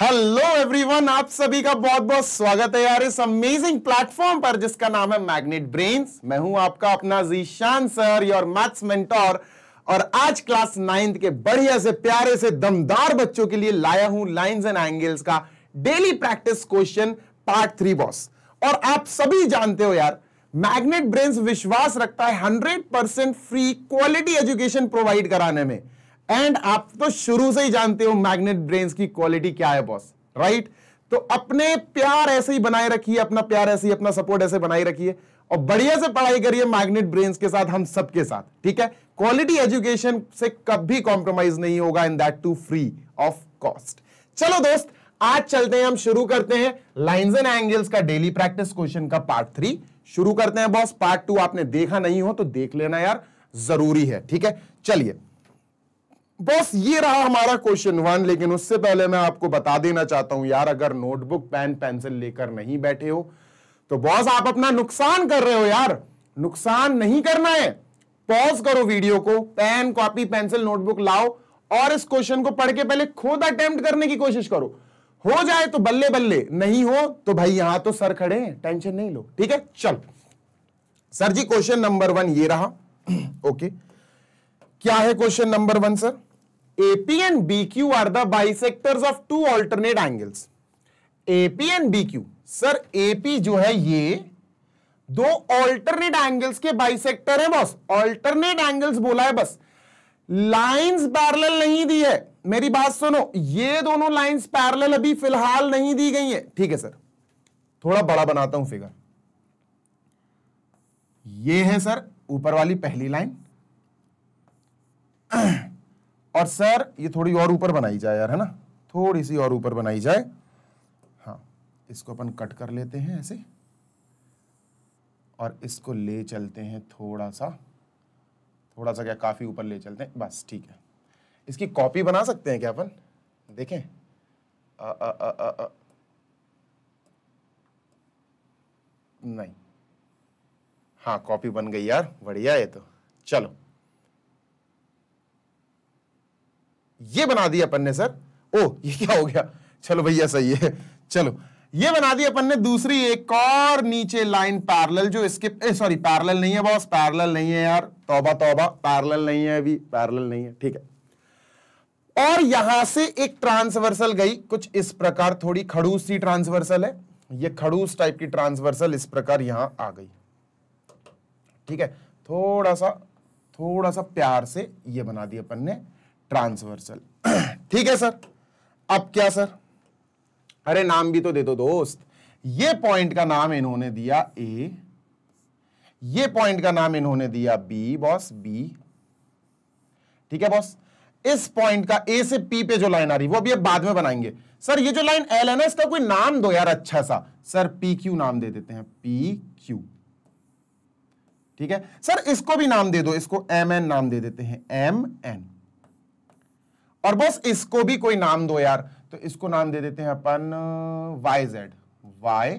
Hello everyone आप सभी का बहुत बहुत स्वागत है यार इस अमेजिंग प्लेटफॉर्म पर जिसका नाम है मैग्नेट ब्रेन्स मैं हूं आपका अपना Zeeshan sir your maths mentor और आज क्लास नाइन्थ के बढ़िया से प्यारे से दमदार बच्चों के लिए लाया हूं लाइंस एंड एंगल्स का daily practice question part three boss और आप सभी जानते हो यार मैग्नेट ब्रेन्स विश्वास रखता है hundred free quality education provide कराने में एंड आप तो शुरू से ही जानते हो मैग्नेट ब्रेन्स की क्वालिटी क्या है बॉस राइट तो अपने प्यार ऐसे ही बनाए रखिए अपना प्यार ऐसे ही अपना सपोर्ट ऐसे बनाए रखिए और बढ़िया से पढ़ाई करिए मैग्नेट ब्रेन के साथ हम सबके साथ ठीक है क्वालिटी एजुकेशन से कभी कॉम्प्रोमाइज नहीं होगा in that too free of cost चलो दोस्त आज चलते हैं हम शुरू करते हैं लाइंस एंड एंगल्स का डेली प्रैक्टिस क्वेश्चन का पार्ट थ्री शुरू करते हैं बॉस पार्ट टू आपने देखा नहीं हो तो देख लेना यार जरूरी है ठीक है चलिए बॉस ये रहा हमारा क्वेश्चन वन लेकिन उससे पहले मैं आपको बता देना चाहता हूं यार अगर नोटबुक पेन पेंसिल लेकर नहीं बैठे हो तो बॉस आप अपना नुकसान कर रहे हो यार नुकसान नहीं करना है पॉज करो वीडियो को पेन कॉपी पेंसिल नोटबुक लाओ और इस क्वेश्चन को पढ़ के पहले खुद अटेम्प्ट करने की कोशिश करो हो जाए तो बल्ले बल्ले नहीं हो तो भाई यहां तो सर खड़े हैं टेंशन नहीं लो ठीक है चल sir ji question number one ये रहा ओके क्या है question number one sir AP and BQ are the bisectors of two alternate angles. AP and BQ. sir, AP जो है ये दो alternate angles के bisector है बस alternate angles बोला है बस lines parallel नहीं दी है मेरी बात सुनो ये दोनों lines parallel अभी फिलहाल नहीं दी गई है ठीक है सर थोड़ा बड़ा बनाता हूं figure. ये है सर ऊपर वाली पहली line. और सर ये थोड़ी और ऊपर बनाई जाए यार है ना थोड़ी सी और ऊपर बनाई जाए हाँ इसको अपन कट कर लेते हैं ऐसे और इसको ले चलते हैं थोड़ा सा थोड़ा सा क्या काफ़ी ऊपर ले चलते हैं बस ठीक है इसकी कॉपी बना सकते हैं क्या अपन देखें आ, आ, आ, आ, आ, नहीं हाँ कॉपी बन गई यार बढ़िया है तो चलो ये बना दिया अपन ने सर ओ ये क्या हो गया चलो भैया सही है चलो ये बना दिया अपन ने दूसरी एक और नीचे लाइन पैरेलल जो इसके सॉरी पैरेलल नहीं है बॉस पैरेलल नहीं है यार तौबा तौबा पैरेलल नहीं है अभी पैरेलल नहीं है ठीक है और यहां से एक ट्रांसवर्सल गई कुछ इस प्रकार थोड़ी खड़ूस सी ट्रांसवर्सल है ये खड़ूस टाइप की ट्रांसवर्सल इस प्रकार यहां आ गई ठीक है थोड़ा सा थोड़ा सा प्यार से ये बना दिया अपन ने ट्रांसवर्सल ठीक है सर अब क्या सर अरे नाम भी तो दे दो दोस्त ये पॉइंट का नाम इन्होंने दिया ए ये पॉइंट का नाम इन्होंने दिया बी बॉस बी ठीक है बॉस इस पॉइंट का ए से पी पे जो लाइन आ रही वो अभी अब बाद में बनाएंगे सर ये जो लाइन एल है ना इसका कोई नाम दो यार अच्छा सा सर पी क्यू नाम दे देते हैं पी क्यू ठीक है सर इसको भी नाम दे दो इसको एम एन नाम दे देते हैं एम एन और बस इसको भी कोई नाम दो यार तो इसको नाम दे देते हैं अपन वाई जेड वाई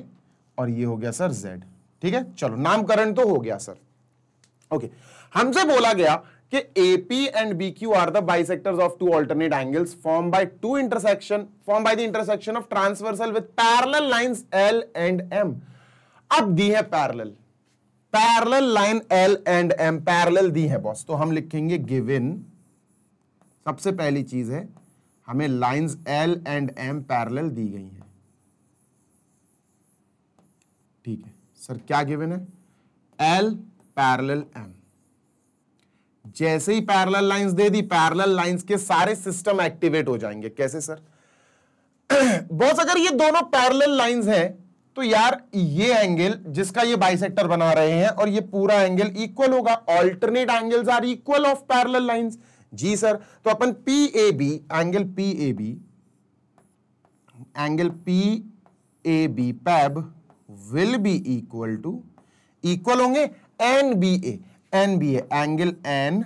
और ये हो गया सर जेड ठीक है चलो नामकरण तो हो गया सर ओके हमसे बोला गया कि A P and B Q are the bisectors of two alternate angles form by two intersection form by the intersection of transversal with parallel lines L and M अब दी है parallel parallel line L and M parallel दी है boss तो हम लिखेंगे given सबसे पहली चीज़ है हमें lines L and M parallel दी गई हैं ठीक है सर क्या गिवन है एल पैरेलल एम जैसे ही पैरेलल लाइंस दे दी पैरेलल लाइंस के सारे सिस्टम एक्टिवेट हो जाएंगे कैसे सर बॉस अगर ये दोनों पैरेलल लाइंस हैं तो यार ये एंगल जिसका ये बाइसेक्टर बना रहे हैं और ये पूरा एंगल इक्वल होगा alternate angles are equal of parallel lines जी सर तो अपन P A B angle P A B angle P A B PAB will be equal to equal होंगे N B A N B A angle N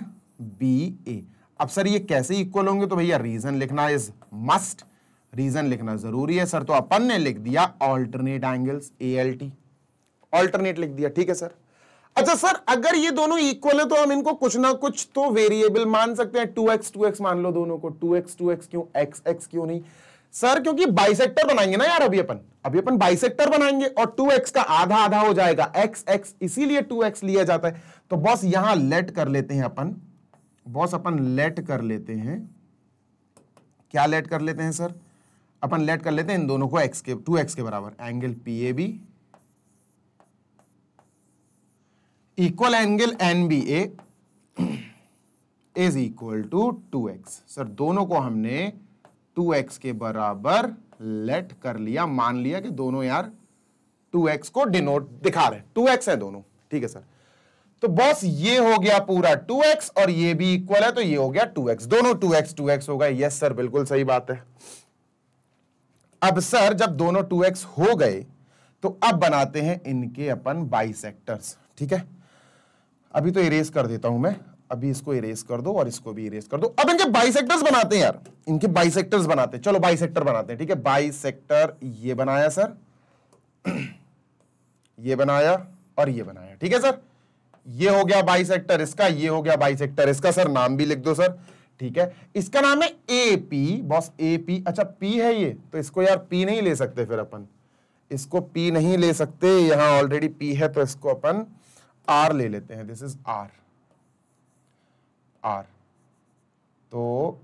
B A अब sir ये कैसे equal होंगे तो भैया रीजन लिखना इज मस्ट रीजन लिखना जरूरी है सर तो अपन ने लिख दिया alternate angles A L T alternate लिख दिया ठीक है सर अच्छा सर अगर ये दोनों इक्वल है तो हम इनको कुछ ना कुछ तो वेरिएबल मान सकते हैं टू एक्स टू एक्स मान लो दोनों को टू एक्स टू एक्स क्यों एक्स एक्स क्यों नहीं सर क्योंकि बाइसेक्टर बनाएंगे ना यार अभी अपन अभी अपन बाइसेक्टर बनाएंगे और टू एक्स का आधा आधा हो जाएगा एक्स एक्स इसीलिए टू एक्स लिया जाता है तो बॉस यहां लेट कर लेते हैं अपन बॉस अपन लेट कर लेते हैं क्या लेट कर लेते हैं सर अपन लेट कर लेते हैं इन दोनों को एक्स के टू एक्स के बराबर angle P A B angle N B is equal to two x sir दोनों को हमने टू एक्स के बराबर लेट कर लिया मान लिया कि दोनों यार टू एक्स को डिनोट दिखा रहे टू एक्स है दोनों ठीक है सर तो बॉस ये हो गया पूरा टू एक्स और ये भी इक्वल है तो ये हो गया टू एक्स दोनों two x two x yes sir बिल्कुल सही बात है अब सर जब दोनों टू एक्स हो गए तो अब बनाते हैं इनके अपन बाई ठीक है अभी तो इरेज कर देता हूं मैं अभी इसको इरेज कर दो और इसको भी इरेज कर दो अब इनके बाइसेक्टर्स बनाते हैं यार इनके बाइसेक्टर्स बनाते हैं चलो सेक्टर बनाते हैं ठीक है सेक्टर ये बनाया सर ये बनाया और ये बनाया ठीक है सर ये हो गया बाइसेक्टर इसका ये हो गया सेक्टर इसका सर नाम भी लिख दो सर ठीक है इसका नाम है A P boss A P अच्छा पी है ये तो इसको यार पी नहीं ले सकते फिर अपन इसको पी नहीं ले सकते यहां ऑलरेडी पी है तो इसको अपन आर ले लेते हैं दिस इज आर आर तो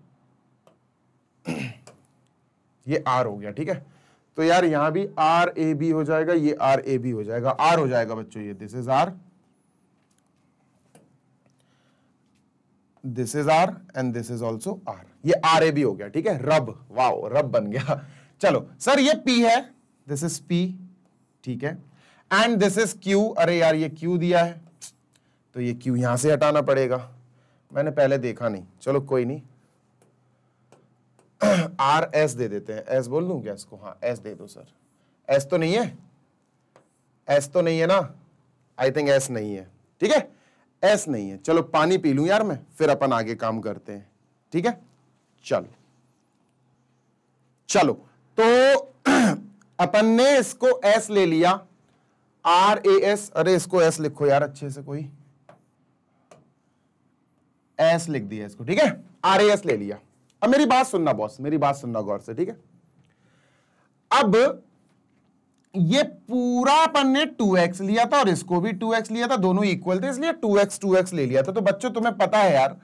ये आर हो गया ठीक है तो यार यहां भी आर ए बी हो जाएगा ये आर ए बी हो जाएगा आर हो जाएगा बच्चों ये this is R this is R and this is also R ये आर ए बी हो गया ठीक है रब वाओ रब बन गया चलो सर ये पी है दिस इज पी ठीक है एंड दिस इज क्यू अरे यार ये क्यू दिया है तो ये क्यू यहां से हटाना पड़ेगा मैंने पहले देखा नहीं चलो कोई नहीं आर एस दे देते हैं एस बोल दूं क्या इसको हाँ एस दे दो सर एस तो नहीं है एस तो नहीं है ना आई थिंक एस नहीं है ठीक है एस नहीं है चलो पानी पी लूं यार मैं फिर अपन आगे काम करते हैं ठीक है चलो चलो तो अपन ने इसको एस ले लिया आर ए एस अरे इसको एस लिखो यार अच्छे से कोई एस लिख दिया इसको ठीक है आर ए एस ले लिया अब मेरी बात सुनना बॉस मेरी बात सुनना गौर से ठीक है अब ये पूरा अपन ने 2x लिया था और इसको भी 2x लिया था दोनों इक्वल थे इसलिए 2x 2x ले लिया था तो बच्चों तुम्हें पता है यार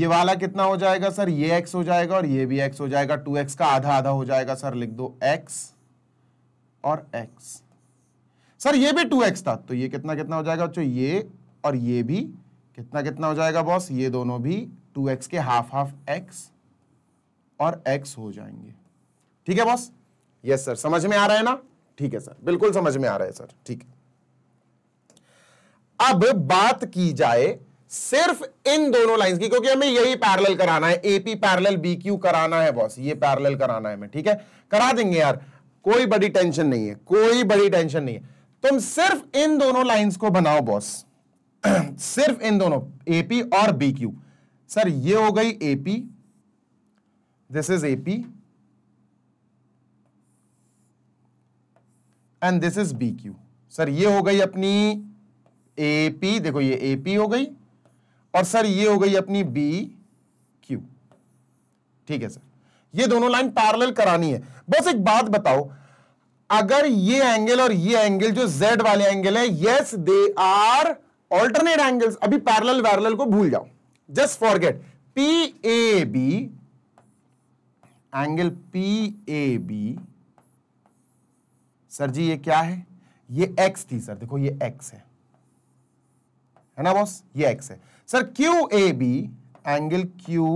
ये वाला कितना हो जाएगा सर ये x हो जाएगा और ये भी x हो जाएगा 2x का आधा आधा हो जाएगा सर लिख दो x और x सर ये भी टू एक्स था तो ये कितना कितना हो जाएगा बच्चों ये और ये भी कितना कितना हो जाएगा बॉस ये दोनों भी टू एक्स के हाफ हाफ एक्स और एक्स हो जाएंगे ठीक है बॉस यस सर समझ में आ रहा है ना ठीक है सर बिल्कुल समझ में आ रहा है सर ठीक है अब बात की जाए सिर्फ इन दोनों लाइंस की क्योंकि हमें यही पैरेलल कराना है एपी पैरेलल बीक्यू कराना है बॉस ये पैरेलल कराना है हमें ठीक है करा देंगे यार कोई बड़ी टेंशन नहीं है कोई बड़ी टेंशन नहीं है तुम सिर्फ इन दोनों लाइंस को बनाओ बॉस सिर्फ इन दोनों एपी और बी क्यू सर ये हो गई A P this is A P and this is B Q sir ये हो गई अपनी एपी देखो ये एपी हो गई और सर ये हो गई अपनी बी क्यू ठीक है सर ये दोनों लाइन पैरेलल करानी है बस एक बात बताओ अगर ये एंगल और ये एंगल जो जेड वाले एंगल है yes they are alternate angles अभी पैरल वैरल को भूल जाओ just forget P A B angle P A B sir जी ये क्या है ये एक्स थी सर देखो ये एक्स है है ना बॉस ये एक्स है sir Q A B angle Q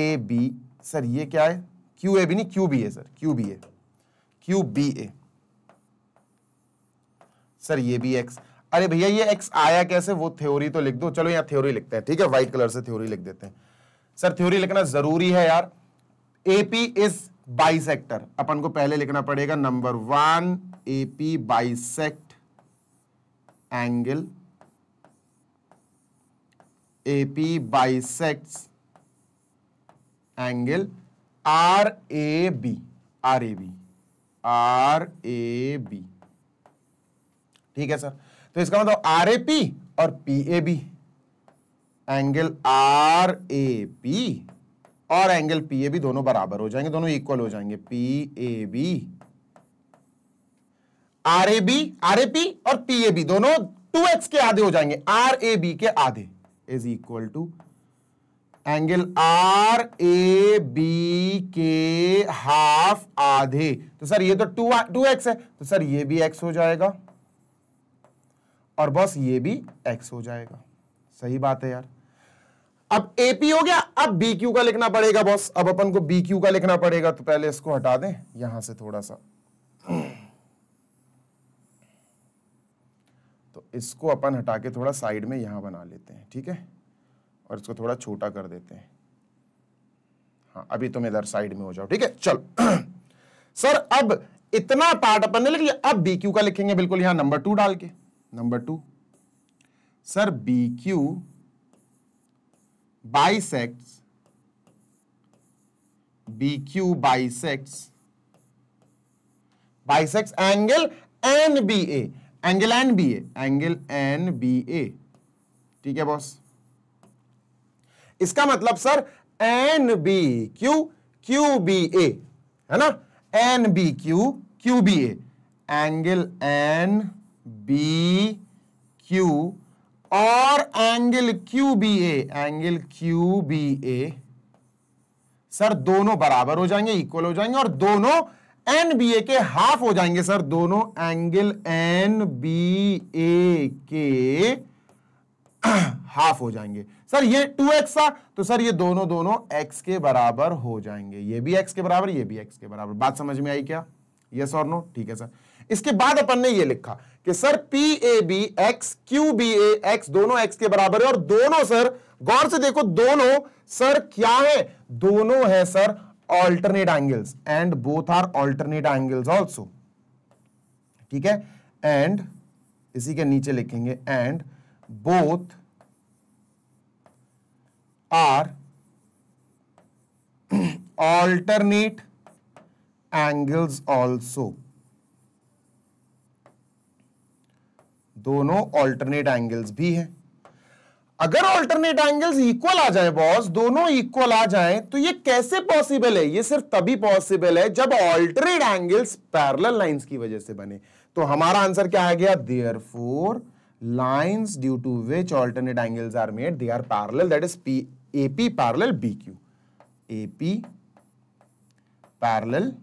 A B sir ये क्या है क्यू ए बी नहीं क्यू बी है सर क्यू बी है क्यू बी ए सर ये भी एक्स अरे भैया ये एक्स आया कैसे वो थ्योरी तो लिख दो चलो यहां थ्योरी लिखते हैं ठीक है व्हाइट कलर से थ्योरी लिख देते हैं सर थ्योरी लिखना जरूरी है यार एपी इज बाइसेक्टर अपन को पहले लिखना पड़ेगा number one A P bisect angle A P bisects angle R A B R A B R A B ठीक है सर तो इसका मतलब आर ए पी और P A B angle R A P और एंगल पी ए बी दोनों बराबर हो जाएंगे दोनों इक्वल हो जाएंगे P A B R A B R A P और पी ए बी दोनों टू एक्स के आधे हो जाएंगे आर ए बी के आधे is equal to angle R A B के हाफ आधे तो सर ये तो टू टू एक्स है तो सर ये भी एक्स हो जाएगा और बस ये भी एक्स हो जाएगा सही बात है यार अब एपी हो गया अब बी क्यू का लिखना पड़ेगा बॉस अब अपन को बी क्यू का लिखना पड़ेगा तो पहले इसको हटा दें यहां से थोड़ा सा तो इसको अपन हटा के थोड़ा साइड में यहां बना लेते हैं ठीक है और इसको थोड़ा छोटा कर देते हैं हाँ अभी तुम इधर साइड में हो जाओ ठीक है चलो सर अब इतना पार्ट अपन ने लिख लिया अब बी क्यू का लिखेंगे बिल्कुल यहां नंबर टू डाल के number two sir B Q bisects B Q bisects bisects angle N B A angle N B A angle N B A ठीक है बॉस इसका मतलब sir N B Q Q B A है ना N B Q Q B A angle N B Q और angle Q B A angle Q B A sir दोनों बराबर हो जाएंगे इक्वल हो जाएंगे और दोनों एन बी ए के हाफ हो जाएंगे सर दोनों एंगल एन बी ए के हाफ हो जाएंगे सर ये टू एक्स था तो सर ये दोनों दोनों एक्स के बराबर हो जाएंगे ये भी एक्स के बराबर ये भी एक्स के बराबर बात समझ में आई क्या यस और नो ठीक है सर इसके बाद अपन ने ये लिखा कि sir P A B x Q B A x दोनों एक्स के बराबर है और दोनों सर गौर से देखो दोनों सर क्या है दोनों है sir alternate angles and both are alternate angles also ठीक है एंड इसी के नीचे लिखेंगे and both are alternate angles also दोनों ऑल्टरनेट एंगल्स भी हैं अगर ऑल्टरनेट एंगल्स इक्वल आ जाए बॉस दोनों इक्वल आ जाए तो ये कैसे पॉसिबल है ये सिर्फ तभी पॉसिबल है जब ऑल्टरनेट एंगल्स पैरेलल लाइंस की वजह से बने तो हमारा आंसर क्या आ गया therefore lines due to which alternate angles are made, they are parallel, that is P, AP parallel BQ. AP parallel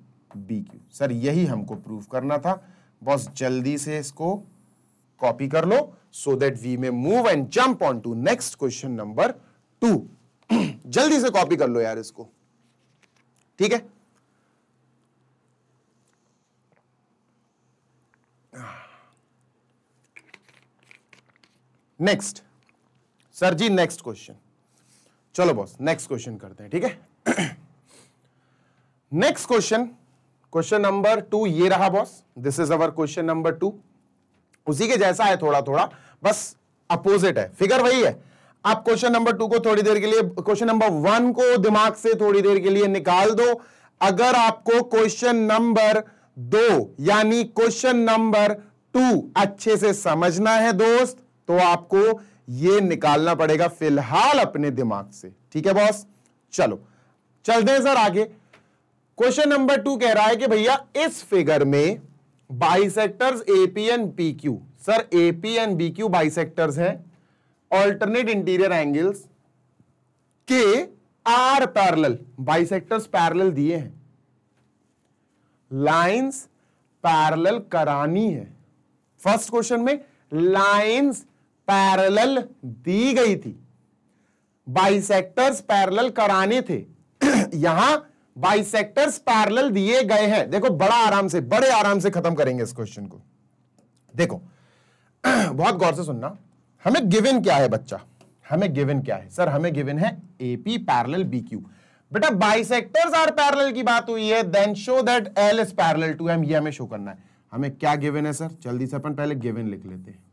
BQ. Sir यही हमको प्रूव करना था बस जल्दी से इसको कॉपी कर लो so that we may move and jump on to next question number two जल्दी से कॉपी कर लो यार इसको ठीक है next sir ji next question चलो बॉस नेक्स्ट क्वेश्चन करते हैं ठीक है next question question number two ये रहा boss this is our question number two उसी के जैसा है थोड़ा थोड़ा बस अपोजिट है फिगर वही है आप क्वेश्चन नंबर टू को थोड़ी देर के लिए क्वेश्चन नंबर वन को दिमाग से थोड़ी देर के लिए निकाल दो अगर आपको क्वेश्चन नंबर दो यानी क्वेश्चन नंबर टू अच्छे से समझना है दोस्त तो आपको ये निकालना पड़ेगा फिलहाल अपने दिमाग से ठीक है बॉस चलो चलते हैं सर आगे क्वेश्चन नंबर टू कह रहा है कि भैया इस फिगर में bisectors A P and P Q sir A P and B Q bisectors हैं ऑल्टरनेट इंटीरियर एंगल्स के आर पैरल बाइसेक्टर्स पैरल दिए हैं लाइंस पैरल करानी है फर्स्ट क्वेश्चन में लाइंस पैरेलल दी गई थी बाइसेक्टर्स पैरेलल कराने थे यहां बाइसेक्टर्स पैरेलल दिए गए हैं देखो बड़ा आराम से बड़े आराम से खत्म करेंगे इस क्वेश्चन को देखो बहुत गौर से सुनना हमें गिवन क्या है बच्चा हमें गिवन क्या है सर हमें गिवन है एपी पैरेलल बीक्यू बेटा बाइसेक्टर्स आर पैरेलल की बात हुई है then show that L is parallel to M ये हमें शो करना है हमें क्या गिवन है सर जल्दी से अपन पहले गिवन लिख लेते हैं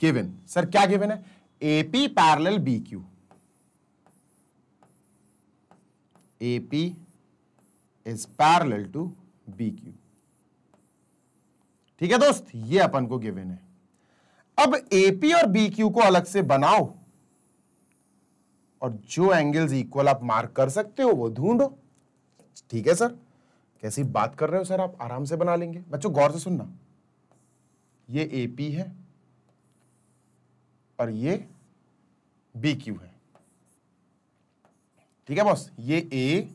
गिवन सर क्या गिवन है A P parallel B Q A P is parallel to B Q ठीक है दोस्त ये अपन को गिवन है अब एपी और बी क्यू को अलग से बनाओ और जो एंगल्स इक्वल आप मार्क कर सकते हो वो ढूंढो ठीक है सर कैसी बात कर रहे हो सर आप आराम से बना लेंगे बच्चों गौर से सुनना ये एपी है और ये बी क्यू है ठीक है बॉस ये ए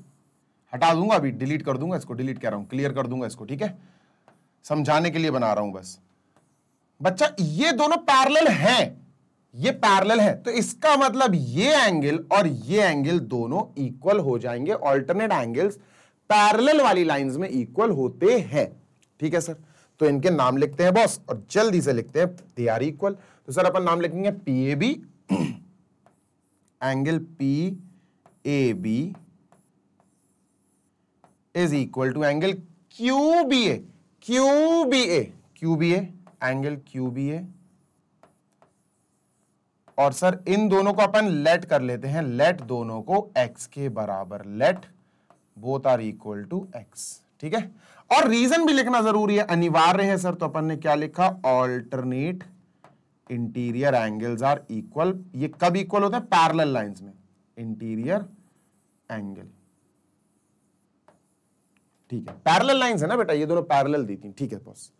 हटा दूंगा अभी डिलीट कर दूंगा इसको डिलीट कर रहा हूं क्लियर कर दूंगा इसको ठीक है समझाने के लिए बना रहा हूं बस बच्चा ये दोनों पैरेलल हैं ये पैरेलल है तो इसका मतलब ये एंगल और ये एंगल दोनों इक्वल हो जाएंगे ऑल्टरनेट एंगल्स पैरेलल वाली लाइंस में इक्वल होते हैं ठीक है सर तो इनके नाम लिखते हैं बॉस और जल्दी से लिखते हैं दे आर इक्वल तो सर अपन नाम लिखेंगे P A B angle P A B is equal to angle Q B A Q B A Q B A angle Q B A और सर इन दोनों को अपन लेट कर लेते हैं लेट दोनों को x के बराबर let both are equal to x ठीक है और रीजन भी लिखना जरूरी है अनिवार्य है सर तो अपन ने क्या लिखा alternate interior angles are equal ये कब इक्वल होते हैं पैरेलल लाइंस में इंटीरियर एंगल ठीक है पैरेलल लाइंस है ना बेटा ये दोनों पैरेलल दी थी ठीक है बॉस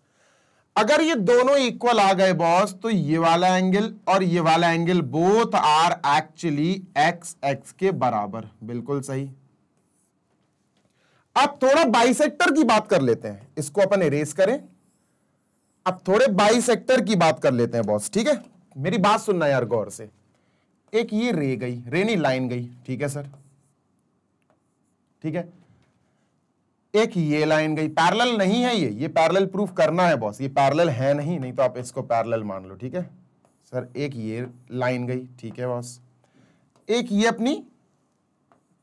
अगर ये दोनों इक्वल आ गए बॉस तो ये वाला एंगल और ये वाला angle both are actually x x के बराबर बिल्कुल सही अब थोड़ा बाइसेक्टर की बात कर लेते हैं इसको अपन इरेज करें अब थोड़े बाई सेक्टर की बात कर लेते हैं बॉस ठीक है मेरी बात सुनना यार गौर से एक ये रे गई रेनी लाइन गई ठीक है सर ठीक है एक ये लाइन गई पैरेलल नहीं है ये ये पैरेलल प्रूफ करना है बॉस ये पैरेलल है नहीं नहीं तो आप इसको पैरेलल मान लो ठीक है सर एक ये लाइन गई ठीक है बॉस एक ये अपनी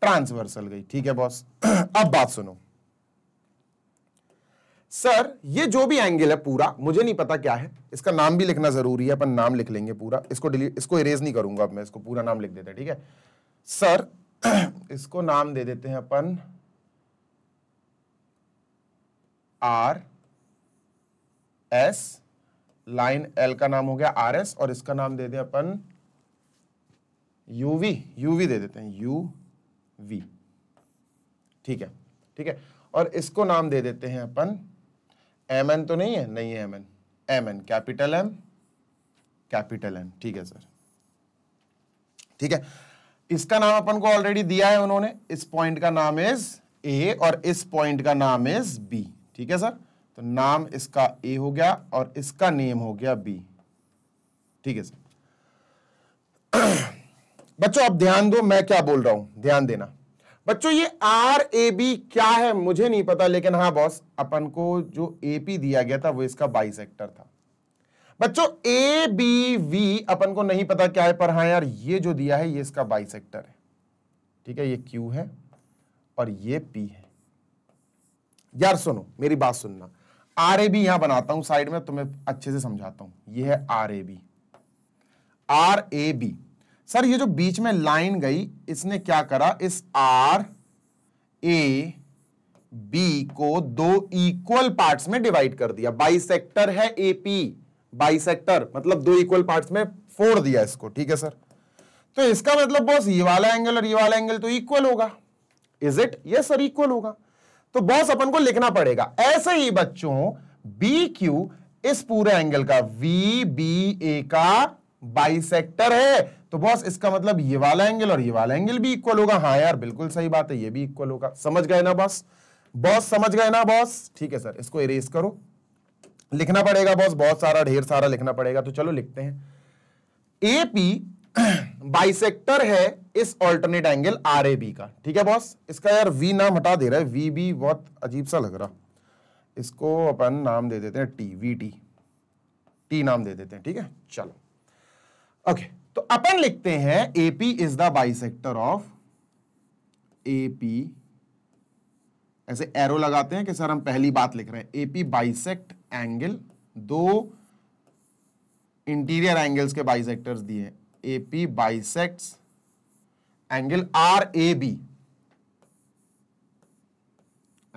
ट्रांसवर्सल गई ठीक है बॉस अब बात सुनो सर ये जो भी एंगल है पूरा मुझे नहीं पता क्या है इसका नाम भी लिखना जरूरी है अपन नाम लिख लेंगे पूरा इसको डिलीट इसको इरेज नहीं करूंगा अब मैं इसको पूरा नाम लिख देते हैं ठीक है सर इसको नाम दे देते हैं अपन आर एस लाइन एल का नाम हो गया आर एस और इसका नाम दे दें अपन यूवी यूवी दे देते हैं यू वी ठीक है ठीक है और इसको नाम दे देते हैं अपन एम एन तो नहीं है नहीं है M N M N capital M capital N ठीक है सर ठीक है इसका नाम अपन को ऑलरेडी दिया है उन्होंने इस पॉइंट का नाम इज ए और इस पॉइंट का नाम इज बी ठीक है सर तो नाम इसका ए हो गया और इसका नेम हो गया बी ठीक है सर बच्चों आप ध्यान दो मैं क्या बोल रहा हूं ध्यान देना बच्चों ये आर ए बी क्या है मुझे नहीं पता लेकिन हाँ बॉस अपन को जो एपी दिया गया था वो इसका बाई था बच्चों ए बी वी अपन को नहीं पता क्या है पर हाँ यार ये जो दिया है ये इसका बाई है ठीक है ये क्यू है और ये पी है यार सुनो मेरी बात सुनना आर ए बी यहां बनाता हूं साइड में तुम्हें अच्छे से समझाता हूं ये है R A B R A B sir ये जो बीच में लाइन गई इसने क्या करा इस आर ए बी को दो इक्वल पार्ट्स में डिवाइड कर दिया बाइसेक्टर है ए पी बाइसेक्टर मतलब दो इक्वल पार्ट्स में फोड़ दिया इसको ठीक है सर तो इसका मतलब बॉस ये वाला एंगल और ये वाला एंगल तो इक्वल होगा इज इट ये सर इक्वल होगा तो बॉस अपन को लिखना पड़ेगा ऐसे ही बच्चों बी क्यू इस पूरे एंगल का वी बी ए का बाइसेक्टर है तो बॉस इसका मतलब ये वाला एंगल और ये वाला एंगल भी इक्वल होगा हाँ यार बिल्कुल सही बात है ये भी इक्वल होगा समझ गए ना बॉस बॉस समझ गए ना बॉस ठीक है सर इसको इरेज करो लिखना पड़ेगा बॉस बहुत सारा ढेर सारा लिखना पड़ेगा तो चलो लिखते हैं ए पी बाइसेक्टर है इस alternate angle R A B का ठीक है बॉस इसका यार वी नाम हटा दे रहा है वी बी बहुत अजीब सा लग रहा इसको अपन नाम दे देते हैं टी वी टी टी नाम दे देते हैं ठीक है चलो ओके तो अपन लिखते हैं AP is the bisector of AP ऐसे एरो लगाते हैं कि सर हम पहली बात लिख रहे हैं एपी बाइसेक्ट एंगल दो इंटीरियर एंगल्स के बाइसेक्टर्स दिए AP bisects angle R A B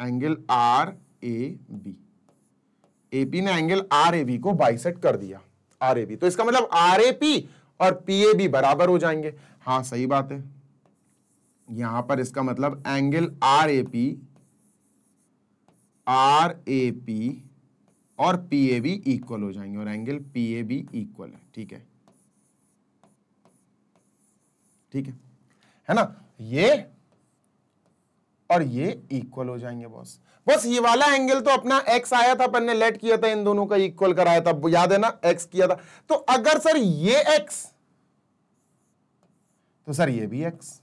angle R A B AP ने एंगल आर ए बी को बाइसेक्ट कर दिया आर ए बी तो इसका मतलब आर ए पी और पीए भी बराबर हो जाएंगे हाँ सही बात है यहां पर इसका मतलब angle R A P R A P और पी ए बी इक्वल हो जाएंगे और angle P A B equal है ठीक है ठीक है है ना ये और ये इक्वल हो जाएंगे बॉस बस ये वाला एंगल तो अपना एक्स आया था अपन ने लेट किया था इन दोनों का इक्वल कराया था याद है ना एक्स किया था तो अगर सर ये एक्स तो सर ये भी एक्स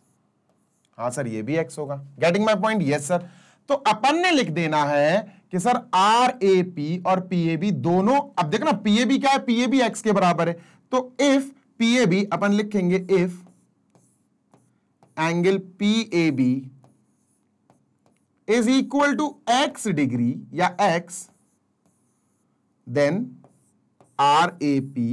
हाँ सर ये भी एक्स होगा getting my point yes sir तो अपन ने लिख देना है कि सर आर ए पी और पी ए बी दोनों अब देखो ना पी ए बी क्या है पी ए बी एक्स के बराबर है तो इफ पी ए बी अपन लिखेंगे if angle P A B is equal to X degree या X then R R A P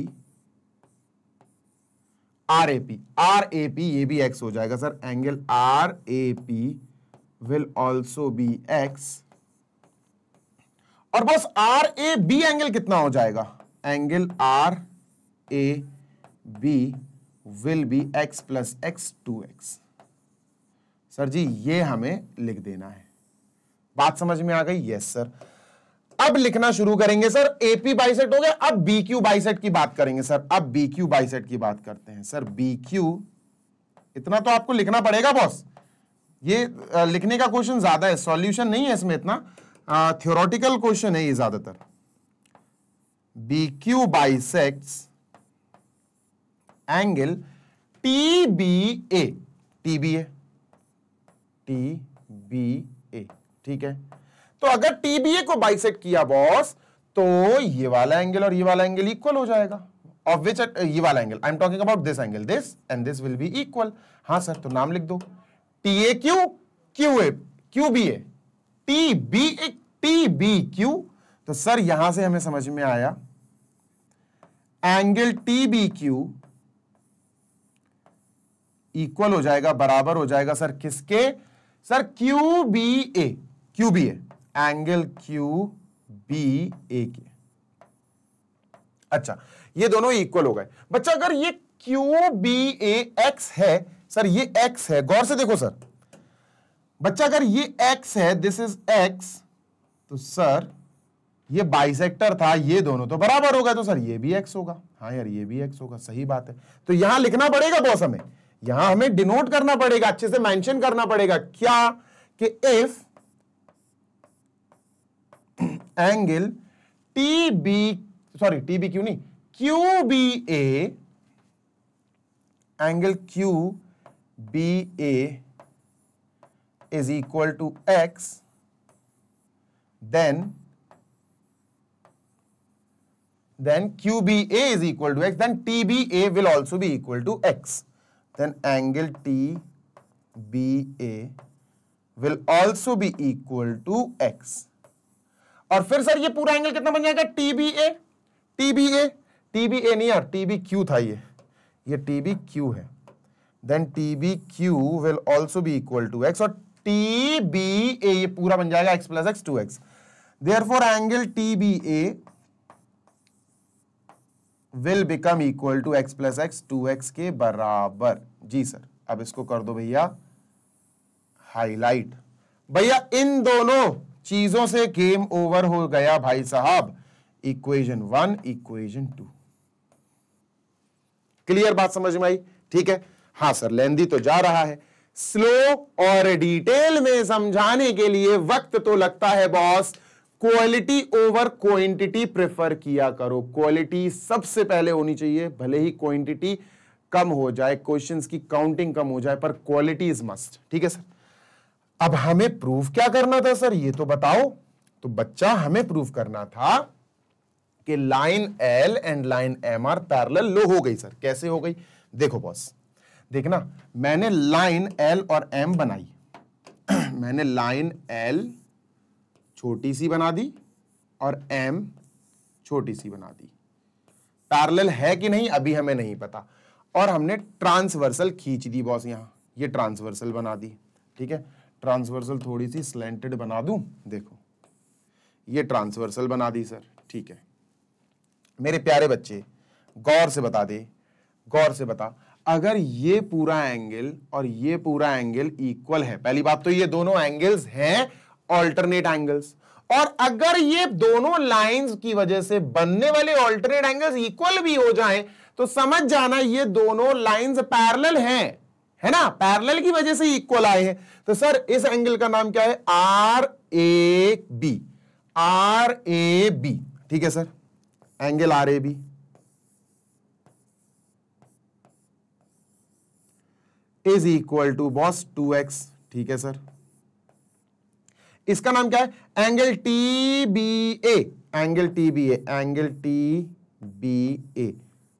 A P R A P ये भी एक्स हो जाएगा sir angle R A P will also be X और बस R A B angle कितना हो जाएगा angle R A B will be X plus X two x sir जी ये हमें लिख देना है बात समझ में आ गई यस सर अब लिखना शुरू करेंगे सर एपी बाइसेट हो गया अब बी क्यू बाइसेट की बात करेंगे सर अब बी क्यू बाइसेट की बात करते हैं सर बी क्यू इतना तो आपको लिखना पड़ेगा बॉस ये लिखने का क्वेश्चन ज्यादा है सॉल्यूशन नहीं है इसमें इतना थियोरटिकल क्वेश्चन है ये ज्यादातर B Q bisects angle T B A T B A T B ठीक है तो अगर टीबीए को बाइसेक्ट किया बॉस तो ये वाला एंगल और ये वाला एंगल इक्वल हो जाएगा ऑफ विच ये वाला angle I am talking about this angle this and this will be equal हाँ सर तो नाम लिख दो T A Q Q A Q B A T B A T B Q तो सर यहां से हमें समझ में आया angle T B Q equal हो जाएगा बराबर हो जाएगा सर किसके sir Q B A Q B angle Q B A के अच्छा ये दोनों इक्वल हो गए बच्चा अगर ये क्यू बी ए एक्स है सर ये एक्स है गौर से देखो सर बच्चा अगर ये एक्स है दिस इज एक्स तो सर ये बाइसेक्टर था ये दोनों तो बराबर होगा तो सर ये भी एक्स होगा हाँ यार ये भी एक्स होगा सही बात है तो यहां लिखना पड़ेगा बॉस हमें यहां हमें डिनोट करना पड़ेगा अच्छे से मेंशन करना पड़ेगा क्या कि if Angle T B sorry sorry T B angle Q B A is equal to x then then QBA is equal to x then TBA will also be equal to x then angle TBA will also be equal to x और फिर sir ये पूरा angle कितना बन जाएगा TB A TB A TB A नहीं यार TB Q था ये ये टीबी क्यू है then TB Q will also be equal to X और टी बी ए ये पूरा बन जाएगा X plus X two X therefore angle T B A will become equal to X plus X two x के बराबर जी sir अब इसको कर दो भैया हाईलाइट भैया इन दोनों चीजों से गेम ओवर हो गया भाई साहब equation one equation two clear बात समझ में आई ठीक है हाँ सर लेंदी तो जा रहा है स्लो और डिटेल में समझाने के लिए वक्त तो लगता है boss quality over quantity prefer किया करो क्वालिटी सबसे पहले होनी चाहिए भले ही क्वांटिटी कम हो जाए क्वेश्चंस की काउंटिंग कम हो जाए पर क्वालिटी इज मस्ट ठीक है सर अब हमें प्रूफ क्या करना था सर ये तो बताओ तो बच्चा हमें प्रूफ करना था कि line L and line M are parallel लो हो गई सर कैसे हो गई देखो बॉस देखना मैंने लाइन एल और एम बनाई मैंने लाइन एल छोटी सी बना दी और एम छोटी सी बना दी पैरल है कि नहीं अभी हमें नहीं पता और हमने ट्रांसवर्सल खींच दी बॉस यहां ये ट्रांसवर्सल बना दी ठीक है ट्रांसवर्सल थोड़ी सी स्लेंटेड बना दूं देखो ये ट्रांसवर्सल बना दी सर ठीक है मेरे प्यारे बच्चे गौर से बता दे गौर से बता अगर ये पूरा एंगल और ये पूरा एंगल इक्वल है पहली बात तो ये दोनों एंगल्स हैं ऑल्टरनेट एंगल्स और अगर ये दोनों लाइंस की वजह से बनने वाले ऑल्टरनेट एंगल्स इक्वल भी हो जाएं तो समझ जाना ये दोनों लाइंस पैरेलल हैं है ना पैरेलल की वजह से इक्वल आए हैं तो सर इस एंगल का नाम क्या है R A B R A B ठीक है sir angle R A B is equal to boss two X ठीक है सर इसका नाम क्या है angle T B A angle T B A angle T B A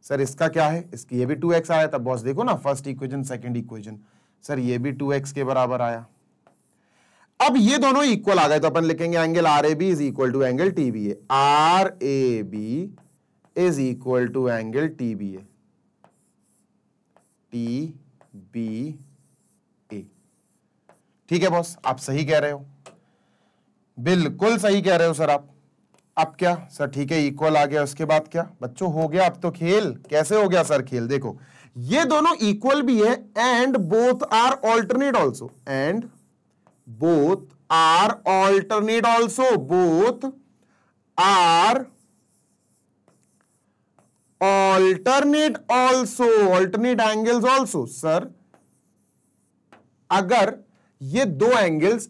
sir इसका क्या है इसकी ये भी टू एक्स आया था बॉस देखो ना first equation second equation sir ये भी टू एक्स के बराबर आया अब ये दोनों इक्वल आ गए तो अपन लिखेंगे angle R A B is equal to angle T B A R A B is equal to angle T B A T B A ठीक है बॉस आप सही कह रहे हो बिल्कुल सही कह रहे हो सर आप अब क्या सर ठीक है इक्वल आ गया उसके बाद क्या बच्चों हो गया अब तो खेल कैसे हो गया सर खेल देखो ये दोनों इक्वल भी है and both are alternate also and both are alternate also both are alternate also alternate angles also sir अगर ये दो एंगल्स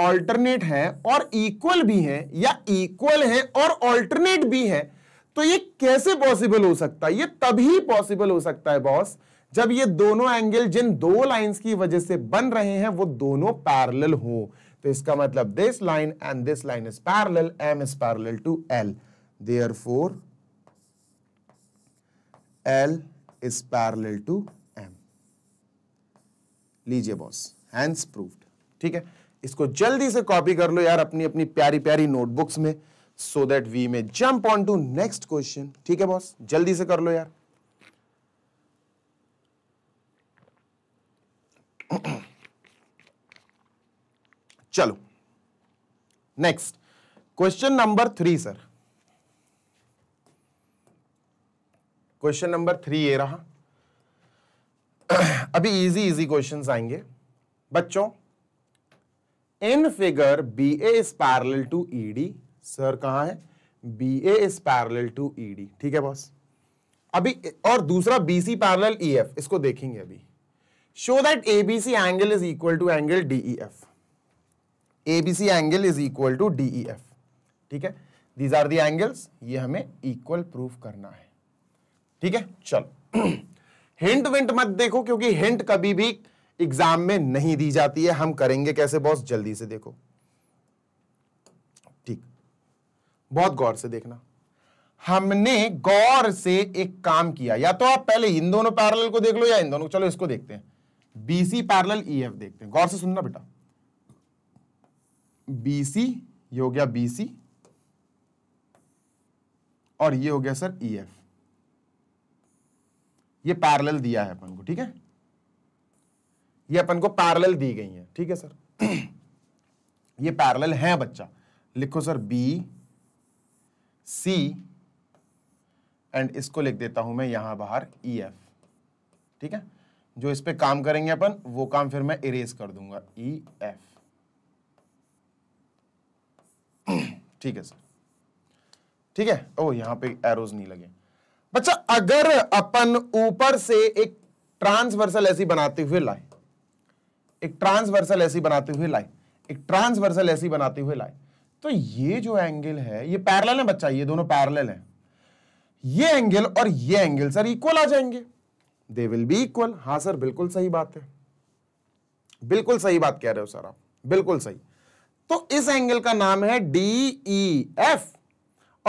ऑल्टरनेट है और इक्वल भी है या इक्वल है और ऑल्टरनेट भी है तो ये कैसे पॉसिबल हो सकता है ये तभी पॉसिबल हो सकता है बॉस जब ये दोनों एंगल जिन दो लाइंस की वजह से बन रहे हैं वो दोनों पैरेलल हो तो इसका मतलब this line and this line is parallel M is parallel to L therefore L is parallel to M लीजिए बॉस हैंड्स प्रूफ ठीक है इसको जल्दी से कॉपी कर लो यार अपनी अपनी प्यारी प्यारी नोटबुक्स में so that we may jump on to next question ठीक है बॉस जल्दी से कर लो यार चलो next question number three sir question number three ये रहा अभी इजी इजी क्वेश्चंस आएंगे बच्चों in figure B A is parallel to E D sir कहाँ है B A is parallel to E D ठीक है बॉस अभी और दूसरा B C parallel E F इसको देखेंगे अभी show that A B C angle is equal to angle D E F A B C angle is equal to D E F ठीक है दीज आर दी एंगल्स ये हमें equal proof करना है ठीक है चलो हिंट विंट मत देखो क्योंकि हिंट कभी भी एग्जाम में नहीं दी जाती है हम करेंगे कैसे बॉस जल्दी से देखो ठीक बहुत गौर से देखना हमने गौर से एक काम किया या तो आप पहले इन दोनों पैरल को देख लो या इन दोनों चलो इसको देखते हैं बीसी पैरल ई एफ देखते हैं गौर से सुनना बेटा बीसी ये हो गया बीसी और ये हो गया सर ई e एफ ये पैरल दिया है अपन को ठीक है ये अपन को पैरेलल दी गई हैं ठीक है सर ये पैरेलल है बच्चा लिखो सर बी सी एंड इसको लिख देता हूं मैं यहां बाहर ई e एफ ठीक है जो इस पे काम करेंगे अपन वो काम फिर मैं इरेज कर दूंगा ई e एफ ठीक है सर ठीक है ओ यहां पे एरोज नहीं लगे बच्चा अगर अपन ऊपर से एक ट्रांसवर्सल ऐसी बनाते हुए लाए एक ट्रांसवर्सल ऐसी बनाते हुए लाए एक ट्रांसवर्सल ऐसी बनाते हुए लाए तो ये जो एंगल है ये पैरल है बच्चा ये दोनों पैरल है ये एंगल और ये एंगल सर इक्वल आ जाएंगे दे विल बी इक्वल हाँ सर बिल्कुल सही बात है बिल्कुल सही बात कह रहे हो सर आप बिल्कुल सही तो इस एंगल का नाम है डी ई एफ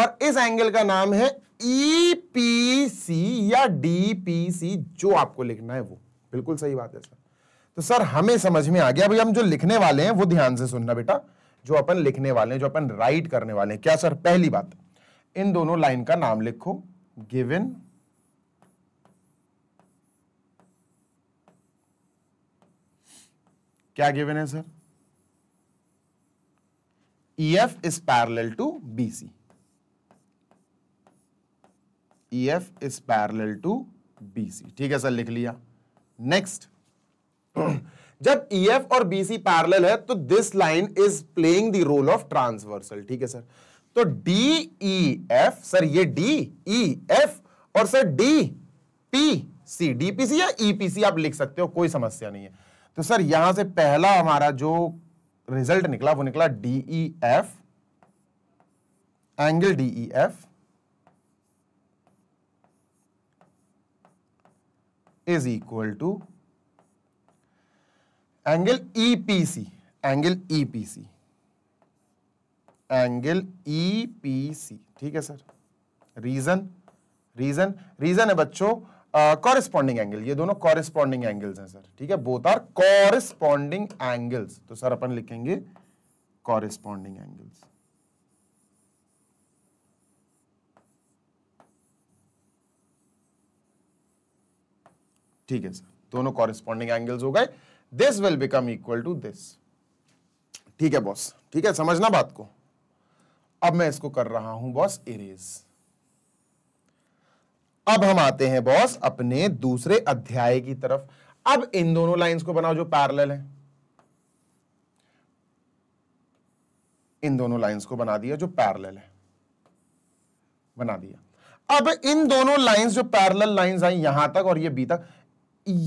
और इस एंगल का नाम है ई पी सी या डी पी सी जो आपको लिखना है वो बिल्कुल सही बात है सर तो सर हमें समझ में आ गया अभी हम जो लिखने वाले हैं वो ध्यान से सुनना बेटा जो अपन लिखने वाले हैं जो अपन राइट करने वाले हैं क्या सर पहली बात इन दोनों लाइन का नाम लिखो गिवन क्या गिवन है sir E F is parallel to B C E F is parallel to B C ठीक है सर लिख लिया नेक्स्ट जब ई e एफ और बी सी पैरल है तो this line is playing the role of transversal ठीक है सर तो डी ई एफ सर ये डी ई एफ और sir D P C DPC या ईपीसी e आप लिख सकते हो कोई समस्या नहीं है तो सर यहां से पहला हमारा जो रिजल्ट निकला वो निकला DE F angle DE F is equal to angle E P C angle E P C angle E P C ठीक है सर रीजन रीजन रीजन है बच्चों कॉरेस्पॉन्डिंग एंगल ये दोनों कॉरेस्पॉन्डिंग एंगल्स हैं सर ठीक है बोथ आर कॉरेस्पॉन्डिंग एंगल्स तो सर अपन लिखेंगे कॉरेस्पॉन्डिंग एंगल्स ठीक है सर दोनों कॉरेस्पॉन्डिंग एंगल्स हो गए this will become equal to this ठीक है बॉस ठीक है समझना बात को अब मैं इसको कर रहा हूं बॉस इरेज अब हम आते हैं बॉस अपने दूसरे अध्याय की तरफ अब इन दोनों लाइंस को बनाओ जो पैरेलल है इन दोनों लाइंस को बना दिया जो पैरेलल है बना दिया अब इन दोनों लाइंस जो पैरेलल लाइंस आई यहां तक और ये बी तक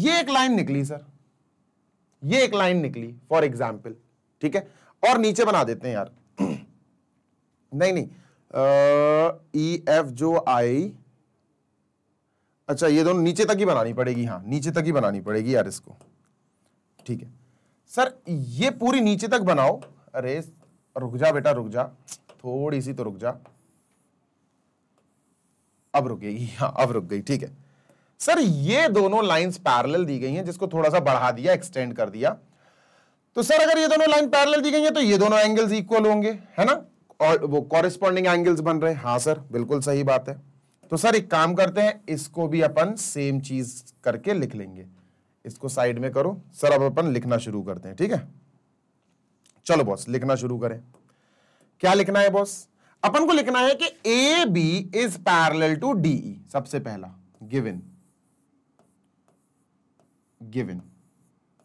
ये एक लाइन निकली सर ये एक लाइन निकली फॉर एग्जाम्पल ठीक है और नीचे बना देते हैं यार नहीं नहीं ई एफ e, जो आई अच्छा ये दोनों नीचे तक ही बनानी पड़ेगी हाँ नीचे तक ही बनानी पड़ेगी यार इसको ठीक है सर ये पूरी नीचे तक बनाओ अरे रुक जा बेटा रुक जा थोड़ी सी तो रुक जा अब रुकेगी हाँ अब रुक गई ठीक है सर ये दोनों लाइंस पैरेलल दी गई हैं जिसको थोड़ा सा बढ़ा दिया एक्सटेंड कर दिया तो सर अगर ये दोनों लाइन पैरेलल दी गई है तो ये दोनों एंगल्स इक्वल होंगे है ना और वो कॉरेस्पॉन्डिंग एंगल्स बन रहे हैं हाँ सर बिल्कुल सही बात है तो सर एक काम करते हैं इसको भी अपन सेम चीज करके लिख लेंगे इसको साइड में करो सर अब अपन लिखना शुरू करते हैं ठीक है चलो बॉस लिखना शुरू करें क्या लिखना है बॉस अपन को लिखना है कि A B is parallel to D सबसे पहला गिवन गिवन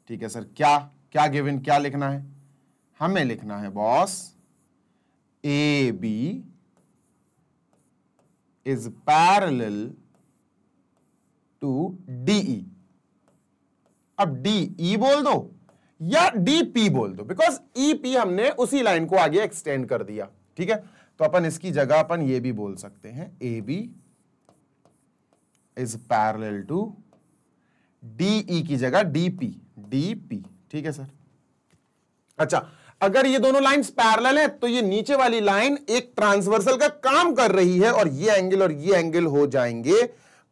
ठीक है सर क्या क्या गिवन क्या लिखना है हमें लिखना है boss A B is parallel to D E अब डी ई बोल दो या डी पी बोल दो बिकॉज ई पी हमने उसी लाइन को आगे एक्सटेंड कर दिया ठीक है तो अपन इसकी जगह अपन ये भी बोल सकते हैं A B is parallel to DE e की जगह डी पी डी पी ठीक है सर अच्छा अगर ये दोनों लाइन पैरल है तो ये नीचे वाली लाइन एक ट्रांसवर्सल का काम कर रही है और ये एंगल और ये एंगल हो जाएंगे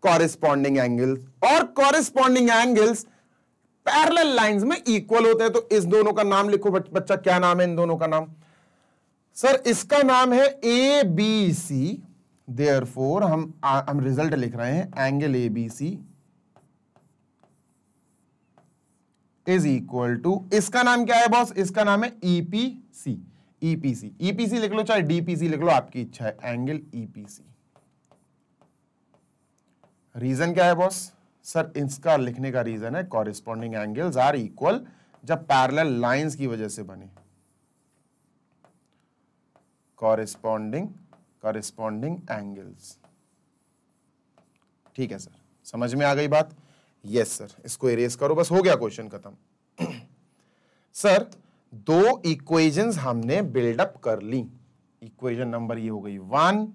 कॉरेस्पॉन्डिंग एंगल्स और कॉरेस्पॉन्डिंग एंगल्स पैरल लाइंस में इक्वल होते हैं तो इस दोनों का नाम लिखो बच्चा क्या नाम है इन दोनों का नाम सर इसका नाम है ए बी सी देयर हम आ, हम रिजल्ट लिख रहे हैं angle A B C is equal to इसका नाम क्या है बॉस इसका नाम है ईपीसी ईपीसी ईपीसी लिख लो चाहे डीपीसी लिख लो आपकी इच्छा है एंगल ईपीसी रीजन क्या है बॉस सर इसका लिखने का रीजन है कॉरिस्पॉन्डिंग एंगल्स आर इक्वल जब पैरल लाइंस की वजह से बने कॉरिस्पॉन्डिंग कॉरिस्पॉन्डिंग एंगल्स ठीक है सर समझ में आ गई बात यस सर इसको इरेज करो बस हो गया क्वेश्चन खत्म सर दो इक्वेजन हमने बिल्डअप कर ली इक्वेजन नंबर ये हो गई वन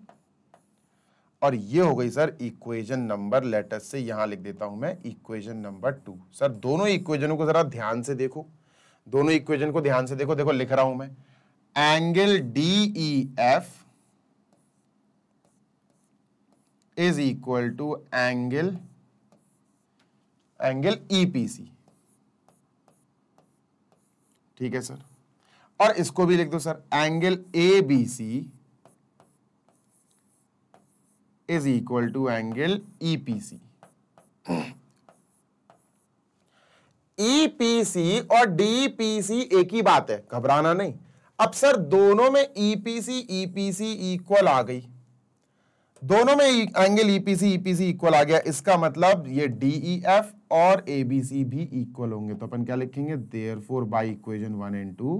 और ये हो गई सर इक्वेजन नंबर लेटर से यहां लिख देता हूं मैं इक्वेजन नंबर टू सर दोनों इक्वेजनों को ज़रा ध्यान से देखो दोनों इक्वेजन को ध्यान से देखो देखो लिख रहा हूं मैं angle D E F is equal to angle angle EPC e ठीक है सर और इसको भी लिख दो sir angle A B C is equal to angle EPC EPC और डीपीसी एक ही बात है घबराना नहीं अब सर दोनों में ईपीसी ईपीसी इक्वल आ गई दोनों में एंगल ईपीसी ईपीसी इक्वल आ गया इसका मतलब ये डीईएफ और ए बी सी भी इक्वल होंगे तो अपन क्या लिखेंगे therefore by equation one and two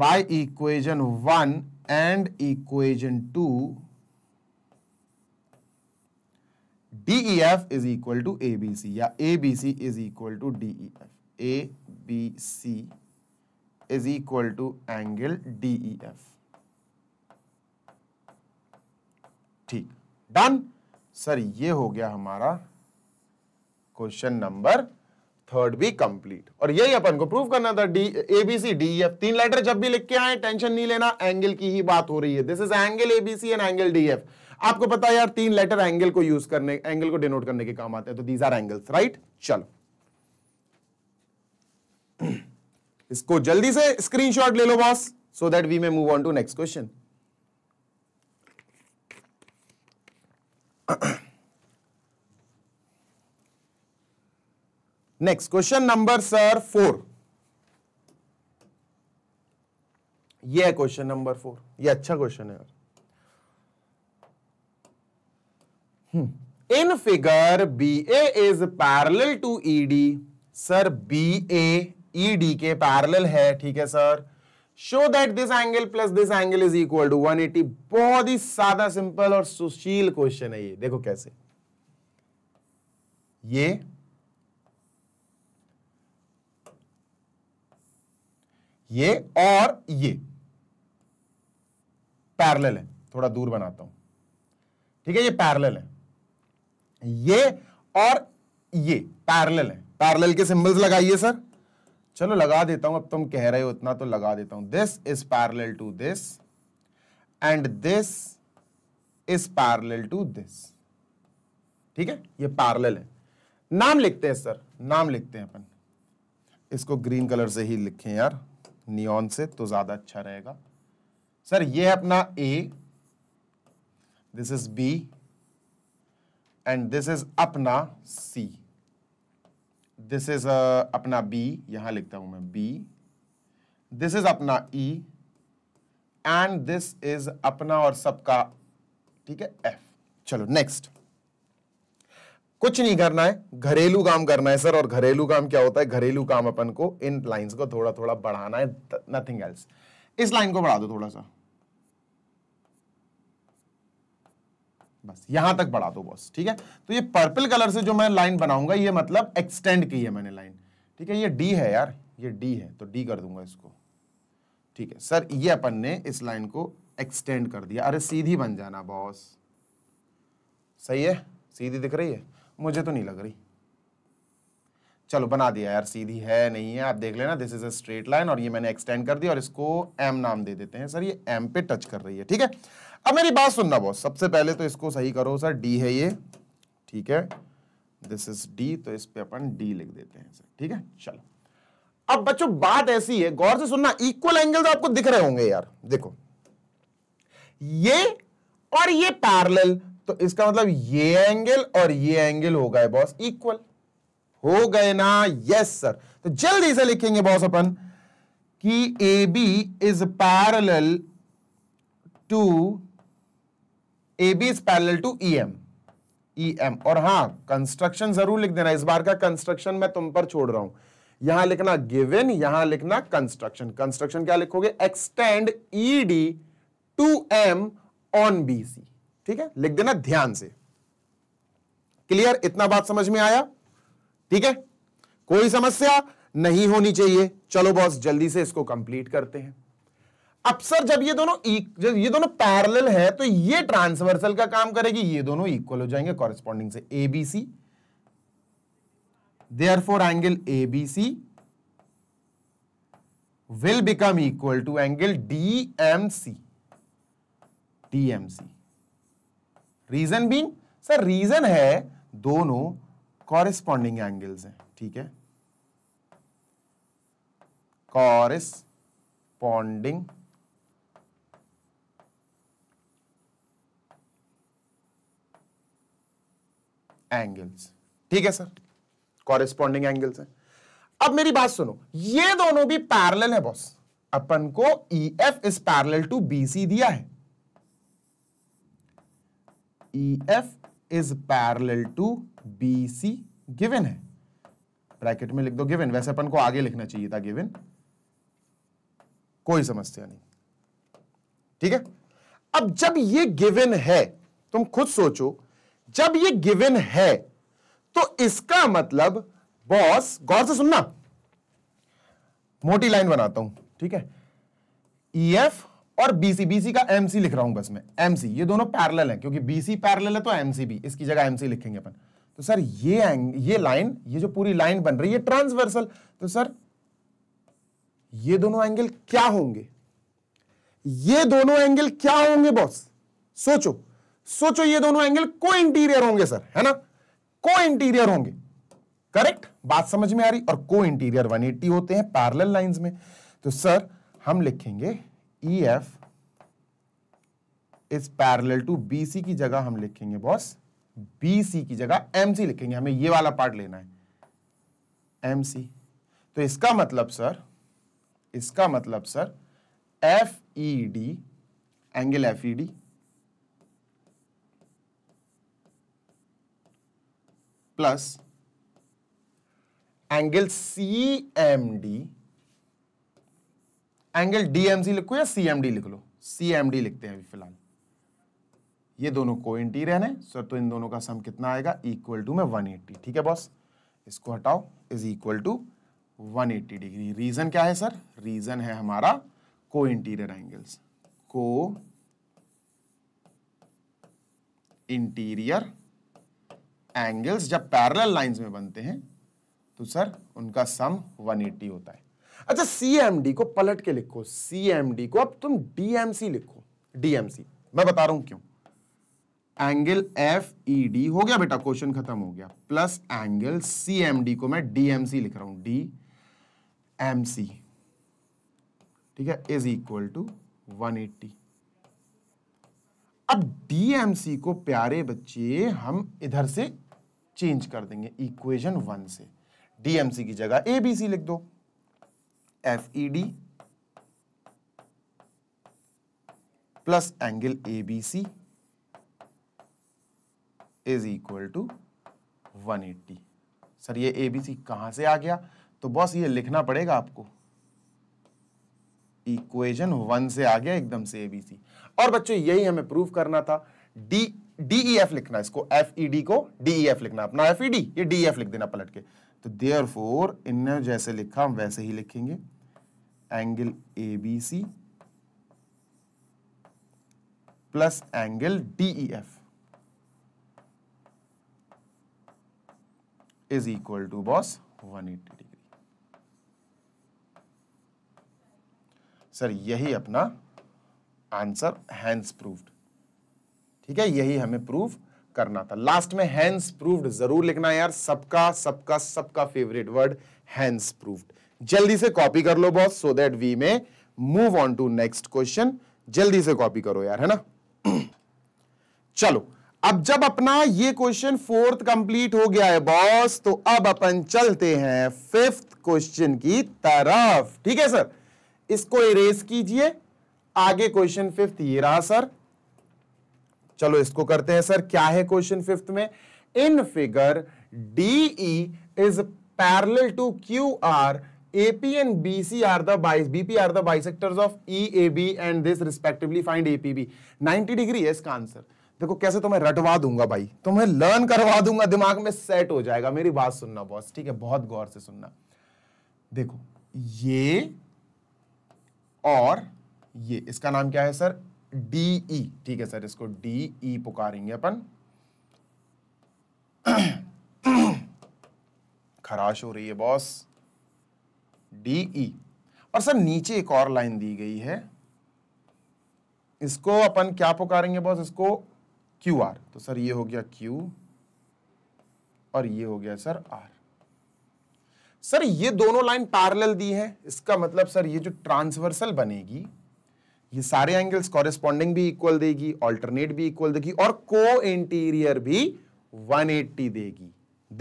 by equation one and equation two D F is equal to A B C या A B C is equal to D E F A B C is equal to angle D E F ठीक done sir ये हो गया हमारा question number third भी complete और यही अपन को प्रूव करना था डी एबीसी डी एफ तीन लेटर जब भी लिख के आए टेंशन नहीं लेना एंगल की ही बात हो रही है this is angle ABC and angle D F आपको पता है यार तीन लेटर एंगल को यूज करने एंगल को डिनोट करने के काम आते हैं तो दीज आर एंगल्स राइट चलो इसको जल्दी से स्क्रीनशॉट ले लो boss so that we may move on to next question next question number sir four ये क्वेश्चन नंबर फोर ये अच्छा क्वेश्चन है in figure B A is parallel to E D sir B A D के parallel है ठीक है sir show that this angle plus this angle is equal to 180 बहुत ही सादा सिंपल और सुशील क्वेश्चन है ये देखो कैसे ये ये और ये पैरेलल है थोड़ा दूर बनाता हूं ठीक है ये पैरेलल है ये और ये पैरेलल है पैरेलल के सिंबल्स लगाइए सर चलो लगा देता हूं अब तुम कह रहे हो इतना तो लगा देता हूं this is parallel to this and this is parallel to this ठीक है ये पैरेलल है नाम लिखते हैं सर नाम लिखते हैं अपन इसको ग्रीन कलर से ही लिखें यार नियॉन से तो ज़्यादा अच्छा रहेगा सर ये है अपना A this is B and this is अपना सी दिस इज अपना बी यहां लिखता हूं मैं बी दिस इज अपना ई एंड दिस इज अपना और सबका ठीक है एफ चलो नेक्स्ट कुछ नहीं करना है घरेलू काम करना है सर और घरेलू काम क्या होता है घरेलू काम अपन को इन लाइंस को थोड़ा थोड़ा बढ़ाना है नथिंग एल्स इस लाइन को बढ़ा दो थोड़ा सा बस यहां तक बढ़ा दो बॉस ठीक है तो ये पर्पल कलर से जो मैं लाइन बनाऊंगा ये मतलब एक्सटेंड की है मैंने लाइन ठीक है ये डी है यार ये डी है तो डी कर दूंगा इसको ठीक है सर ये अपन ने इस लाइन को एक्सटेंड कर दिया अरे सीधी बन जाना बॉस सही है सीधी दिख रही है मुझे तो नहीं लग रही चलो बना दिया यार सीधी है नहीं है आप देख लेना this is a straight line और ये मैंने एक्सटेंड कर दिया और इसको एम नाम दे देते हैं सर ये एम पे टच कर रही है ठीक है अब मेरी बात सुनना बॉस सबसे पहले तो इसको सही करो सर डी है ये ठीक है दिस इज डी तो इस पे अपन डी लिख देते हैं सर ठीक है चलो अब बच्चों बात ऐसी है गौर से सुनना इक्वल एंगल तो आपको दिख रहे होंगे यार देखो ये और ये पैरेलल तो इसका मतलब ये एंगल और ये एंगल हो गए बॉस इक्वल हो गए ना यस सर तो जल्दी से लिखेंगे बॉस अपन कि A B is parallel to A B is parallel to E M E M और हां कंस्ट्रक्शन जरूर लिख देना इस बार का कंस्ट्रक्शन मैं तुम पर छोड़ रहा हूं यहां लिखना गिवन यहां लिखना कंस्ट्रक्शन कंस्ट्रक्शन क्या लिखोगे extend E D to M on B C ठीक है लिख देना ध्यान से क्लियर इतना बात समझ में आया ठीक है कोई समस्या नहीं होनी चाहिए चलो बॉस जल्दी से इसको कंप्लीट करते हैं अब सर जब ये दोनों e- जब ये दोनों पैरेलल है तो ये ट्रांसवर्सल का काम करेगी ये दोनों इक्वल हो जाएंगे कॉरेस्पॉन्डिंग से ABC therefore angle ABC will become equal to angle DMC TMC reason being sir reason है दोनों कॉरेस्पॉन्डिंग एंगल्स हैं ठीक है कॉरेस्पॉन्डिंग एंगल्स ठीक है सर कॉरेस्पॉन्डिंग एंगल्स हैं अब मेरी बात सुनो ये दोनों भी पैरेलल है बॉस अपन को E F is parallel to B C दिया है E F is parallel to B C given है ब्रैकेट में लिख दो गिवन वैसे अपन को आगे लिखना चाहिए था गिवेन कोई समस्या नहीं ठीक है अब जब ये गिवेन है तुम खुद सोचो जब ये गिवेन है तो इसका मतलब बॉस गौर से सुनना मोटी लाइन बनाता हूं ठीक है ई e एफ और बीसी बीसी का एमसी लिख रहा हूं बस मैं एमसी ये दोनों पैरेलल है क्योंकि बीसी पैरेलल है तो एमसी भी इसकी जगह एमसी लिखेंगे अपन तो सर ये ये लाइन ये जो पूरी लाइन बन रही है ट्रांसवर्सल तो सर ये दोनों एंगल क्या होंगे ये दोनों एंगल क्या होंगे बॉस सोचो सोचो ये दोनों एंगल को इंटीरियर होंगे सर है ना को इंटीरियर होंगे करेक्ट बात समझ में आ रही और को इंटीरियर 180 होते हैं पैरेलल लाइंस में तो सर हम लिखेंगे E F is parallel to B C की जगह हम लिखेंगे बॉस बी सी की जगह एम सी लिखेंगे हमें ये वाला पार्ट लेना है एम सी तो इसका मतलब सर इसका मतलब sir F E D angle F E D plus angle C M D angle DMC लिखो या सीएमडी लिख लो सीएमडी लिखते हैं अभी फिलहाल ये दोनों को इंटीरियर है सर तो इन दोनों का सम कितना आएगा इक्वल टू में एट्टी ठीक है बॉस इसको हटाओ is equal to 180 degree reason क्या है सर रीजन है हमारा co interior angles co interior angles जब पैरेलल लाइंस में बनते हैं तो सर उनका सम 180 होता है अच्छा सीएमडी को पलट के लिखो सीएमडी को अब तुम डीएमसी लिखो डीएमसी मैं बता रहा हूं क्यों एंगल एफ ई डी हो गया बेटा क्वेश्चन खत्म हो गया plus angle C M D को मैं डीएमसी लिख रहा हूं डी एम सी ठीक है इज इक्वल टू 180 अब डीएमसी को प्यारे बच्चे हम इधर से चेंज कर देंगे इक्वेशन वन से डीएमसी की जगह एबीसी लिख दो F E D plus angle A B C is equal to 180 sir ये ए बी सी कहां से आ गया तो बॉस ये लिखना पड़ेगा आपको इक्वेशन वन से आ गया एकदम से एबीसी और बच्चों यही हमें प्रूव करना था डी डीईएफ e लिखना इसको एफ ई डी को एफ e लिखना अपना एफ ई डी ये एफ e लिख देना पलट के तो देयर फोर इनर जैसे लिखा हम वैसे ही लिखेंगे angle A B C plus angle D E F is equal to boss 180 degree sir यही अपना आंसर हैंड्स प्रूफ ठीक है यही हमें प्रूफ करना था लास्ट में हैंस प्रूव्ड जरूर लिखना हाँ यार सबका सबका सबका फेवरेट वर्ड हैंस प्रूव्ड जल्दी से कॉपी कर लो boss so that we may move on to next question जल्दी से कॉपी करो यार है ना चलो अब जब अपना ये क्वेश्चन फोर्थ कंप्लीट हो गया है बॉस तो अब अपन चलते हैं फिफ्थ क्वेश्चन की तरफ ठीक है सर इसको इरेज कीजिए आगे क्वेश्चन फिफ्थ ये रहा सर चलो इसको करते हैं सर क्या है क्वेश्चन फिफ्थ में in figure D is parallel to Q R AP and AP and BC are the bis BP are the bisectors of EAB and this respectively find APB ninety degree है इसका answer देखो कैसे तुम्हें तो रटवा दूंगा भाई तुम्हें तो लर्न करवा दूंगा दिमाग में सेट हो जाएगा मेरी बात सुनना बॉस ठीक है बहुत गौर से सुनना देखो ये और ये इसका नाम क्या है सर डी ई e, ठीक है सर इसको डी ई e पुकारेंगे अपन खराश हो रही है बॉस डी ई और सर नीचे एक और लाइन दी गई है इसको अपन क्या पुकारेंगे बॉस इसको क्यू आर तो सर ये हो गया क्यू और ये हो गया सर आर सर ये दोनों लाइन पैरेलल दी है इसका मतलब सर ये जो ट्रांसवर्सल बनेगी ये सारे एंगल्स कॉरेस्पॉन्डिंग भी इक्वल देगी ऑल्टरनेट भी इक्वल देगी और को इंटीरियर भी 180 देगी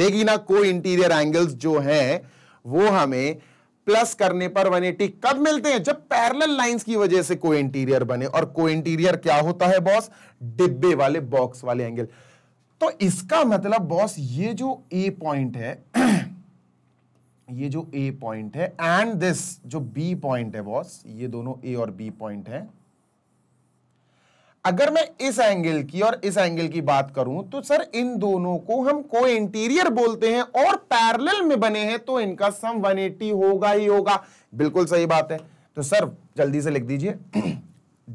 देगी ना को इंटीरियर एंगल्स जो हैं वो हमें प्लस करने पर 180 कब मिलते हैं जब पैरेलल लाइंस की वजह से को इंटीरियर बने और को इंटीरियर क्या होता है बॉस डिब्बे वाले बॉक्स वाले एंगल तो इसका मतलब बॉस ये जो ए पॉइंट है ये जो ए पॉइंट है एंड दिस जो बी पॉइंट है बॉस ये दोनों ए और बी पॉइंट है अगर मैं इस एंगल की और इस एंगल की बात करूं तो सर इन दोनों को हम को इंटीरियर बोलते हैं और पैरेलल में बने हैं तो इनका सम 180 होगा ही होगा बिल्कुल सही बात है तो सर जल्दी से लिख दीजिए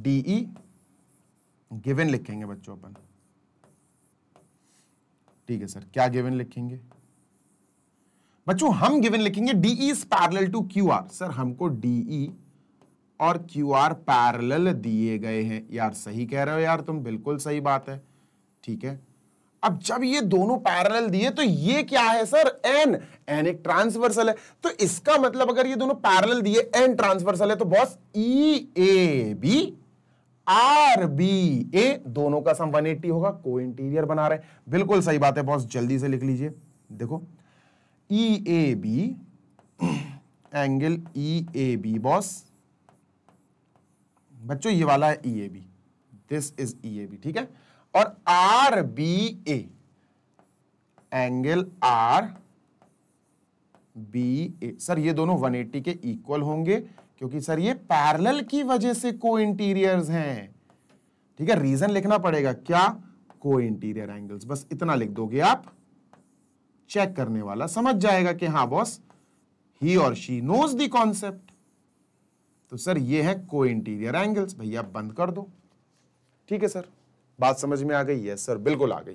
ई गिवन e, लिखेंगे बच्चों अपन ठीक है सर क्या गिवन लिखेंगे बच्चों हम गिवन लिखेंगे DE is parallel to Q R sir हमको डीई e और क्यू आर पैरेलल दिए गए हैं यार सही कह रहे हो यार तुम बिल्कुल सही बात है ठीक है अब जब ये दोनों पैरेलल दिए तो ये क्या है सर एन एन एक ट्रांसवर्सल है तो इसका मतलब अगर ये दोनों पैरेलल दिए एन ट्रांसवर्सल है तो boss E A B R B A दोनों का सम 180 होगा को इंटीरियर बना रहे बिल्कुल सही बात है बॉस जल्दी से लिख लीजिए देखो E A B angle E A B boss बच्चों ये वाला है E A B this is E A B ठीक है और R B A angle R B A sir ये दोनों 180 के इक्वल होंगे क्योंकि सर ये पैरेलल की वजह से को इंटीरियर्स हैं ठीक है रीजन लिखना पड़ेगा क्या को इंटीरियर एंगल्स बस इतना लिख दोगे आप चेक करने वाला समझ जाएगा कि हाँ बॉस ही और शी नोज दी कॉन्सेप्ट तो सर ये है को इंटीरियर एंगल्स भैया बंद कर दो ठीक है सर बात समझ में आ गई यस सर बिल्कुल आ गई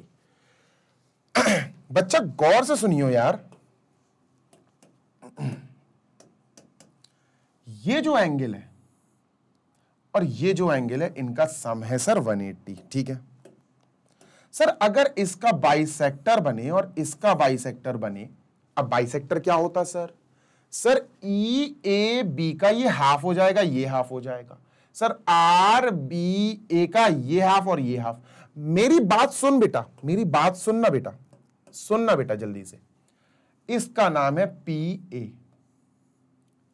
बच्चा गौर से सुनियो यार ये जो एंगल है और ये जो एंगल है इनका सम है सर 180 ठीक है सर अगर इसका बाइसेक्टर बने और इसका बाइसेक्टर बने अब बाइसेक्टर क्या होता sir sir E A B का ये हाफ हो जाएगा ये हाफ हो जाएगा सर आर बी ए का ये हाफ और ये हाफ मेरी बात सुन बेटा मेरी बात सुनना बेटा सुनना बेटा जल्दी से इसका नाम है P A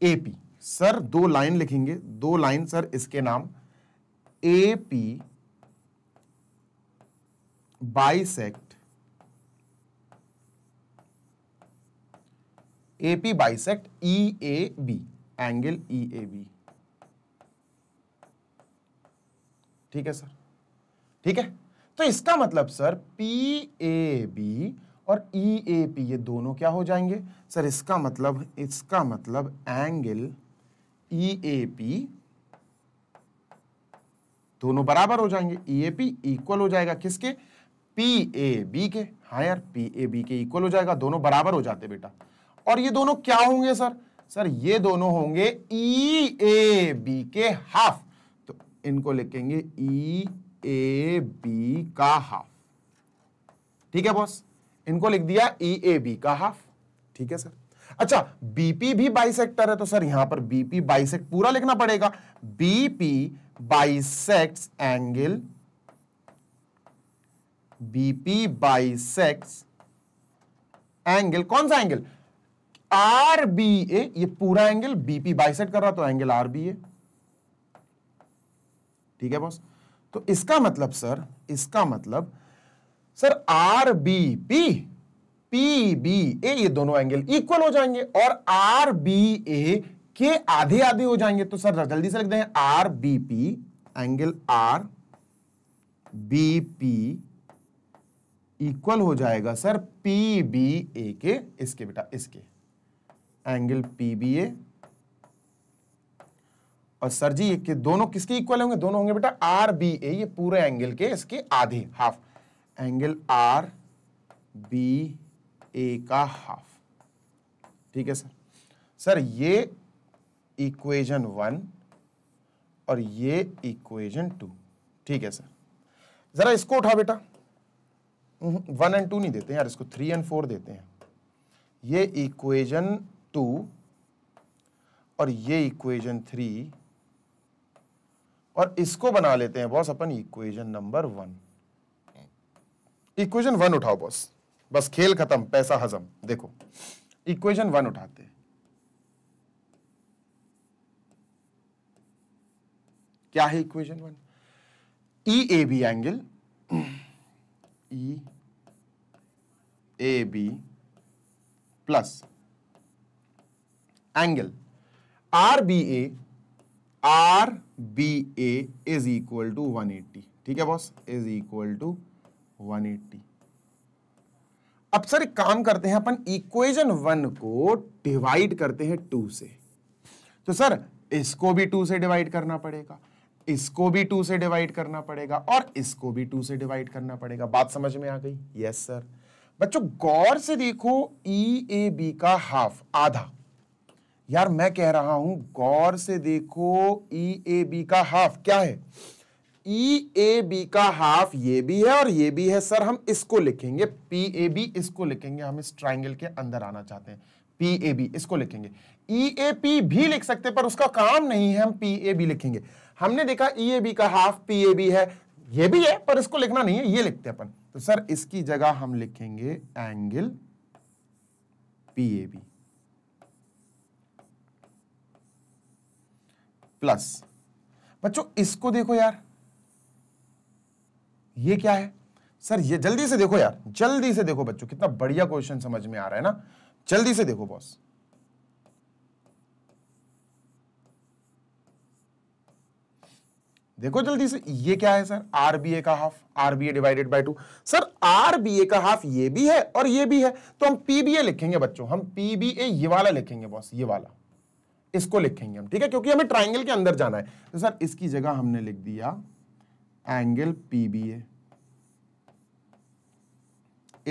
A P sir दो लाइन लिखेंगे दो लाइन सर इसके नाम A P bisect AP E A B angle E A B ठीक है सर ठीक है तो इसका मतलब सर पी ए बी और ई ए पी ये दोनों क्या हो जाएंगे सर इसका मतलब इसका मतलब एंगल ई ए पी दोनों बराबर हो जाएंगे ई ए पी इक्वल हो जाएगा किसके पी ए बी के हाँ यार पी ए बी के इक्वल हो जाएगा दोनों बराबर हो जाते बेटा और ये दोनों क्या होंगे सर सर ये दोनों होंगे ई ए बी के हाफ तो इनको लिखेंगे ई ए बी का हाफ ठीक है बॉस इनको लिख दिया ई ए बी का हाफ ठीक है सर अच्छा बीपी भी बाइसेक्टर है तो सर यहां पर बीपी बाइसेक्ट पूरा लिखना पड़ेगा BP bisects angle BP bisects angle कौन सा एंगल आर बी ए ये पूरा एंगल बीपी सेट कर रहा तो एंगल आर बी ए ठीक है बॉस तो इसका मतलब सर इसका मतलब sir R B P P B A ये दोनों एंगल इक्वल हो जाएंगे और आर बी ए के आधे आधे हो जाएंगे तो सर जल्दी से लिख दें R B P angle R B P equal हो जाएगा सर पी बी ए के इसके बेटा इसके एंगल पी बी ए और सर जी ये दोनों किसके इक्वल होंगे दोनों होंगे बेटा आर बी ए ये पूरे एंगल के इसके आधे half angle R B A का हाफ ठीक है सर सर ये इक्वेशन वन और ये इक्वेशन टू ठीक है सर जरा इसको उठा बेटा वन एंड टू नहीं देते यार इसको थ्री एंड फोर देते हैं ये इक्वेजन टू और ये इक्वेजन थ्री और इसको बना लेते हैं बॉस अपन equation number one equation one उठाओ बॉस बस खेल खत्म पैसा हजम देखो इक्वेजन वन उठाते हैं क्या है equation one E A B angle E A B plus angle R B A R B A is equal to 180 ठीक है बॉस इज इक्वल टू 180 अब सर एक काम करते हैं अपन इक्वेशन वन को डिवाइड करते हैं टू से तो सर इसको भी टू से डिवाइड करना पड़ेगा इसको भी टू से डिवाइड करना पड़ेगा और इसको भी टू से डिवाइड करना पड़ेगा बात समझ में आ गई यस सर बच्चों गौर से देखो ई ए बी का हाफ आधा यार मैं कह रहा हूं गौर से देखो ई ए बी का हाफ क्या है ई ए बी का हाफ ये भी है और ये भी है सर हम इसको लिखेंगे पी ए बी इसको लिखेंगे हम इस ट्राइंगल के अंदर आना चाहते हैं पी ए बी इसको लिखेंगे ई ए पी भी लिख सकते पर उसका काम नहीं है हम पी ए बी लिखेंगे हमने देखा ई e बी का हाफ पी ए बी है ये भी है पर इसको लिखना नहीं है ये लिखते अपन तो सर इसकी जगह हम लिखेंगे angle P A B plus बच्चों इसको देखो यार ये क्या है सर ये जल्दी से देखो यार जल्दी से देखो बच्चों कितना बढ़िया क्वेश्चन समझ में आ रहा है ना जल्दी से देखो बॉस देखो जल्दी से ये क्या है सर आरबीए का half RBA divided by two sir RBA का हाफ ये भी है और ये भी है तो हम पीबीए लिखेंगे बच्चों हम पीबीए ये वाला लिखेंगे बॉस ये वाला इसको लिखेंगे हम ठीक है क्योंकि हमें ट्राइंगल के अंदर जाना है तो सर इसकी जगह हमने लिख दिया angle PBA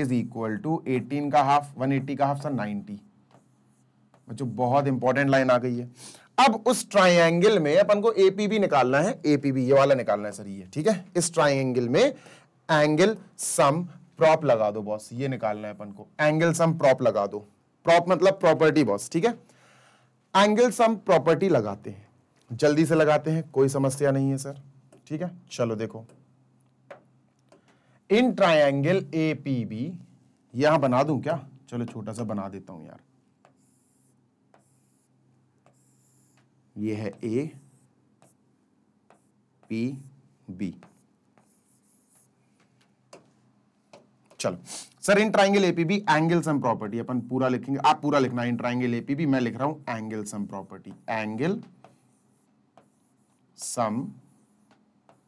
is equal to eighty का हाफ एटी का हाफ सर नाइनटी बच्चों बहुत इंपॉर्टेंट लाइन आ गई है अब उस ट्राइंगल में अपन को एपीबी निकालना है एपीबी ये वाला निकालना है सर ये ठीक है इस ट्राइंगल में एंगल सम प्रॉप लगा दो बॉस ये निकालना है अपन को एंगल सम प्रॉप लगा दो प्रॉप मतलब प्रॉपर्टी बॉस ठीक है एंगल सम प्रॉपर्टी लगाते हैं जल्दी से लगाते हैं कोई समस्या नहीं है सर ठीक है चलो देखो इन ट्राइंगल एपीबी यहां बना दू क्या चलो छोटा सा बना देता हूं यार ये है ए पी बी चलो sir in triangle APB angle sum property अपन पूरा लिखेंगे आप पूरा लिखना इन ट्राइंगल एपीबी मैं लिख रहा हूं angle sum property angle sum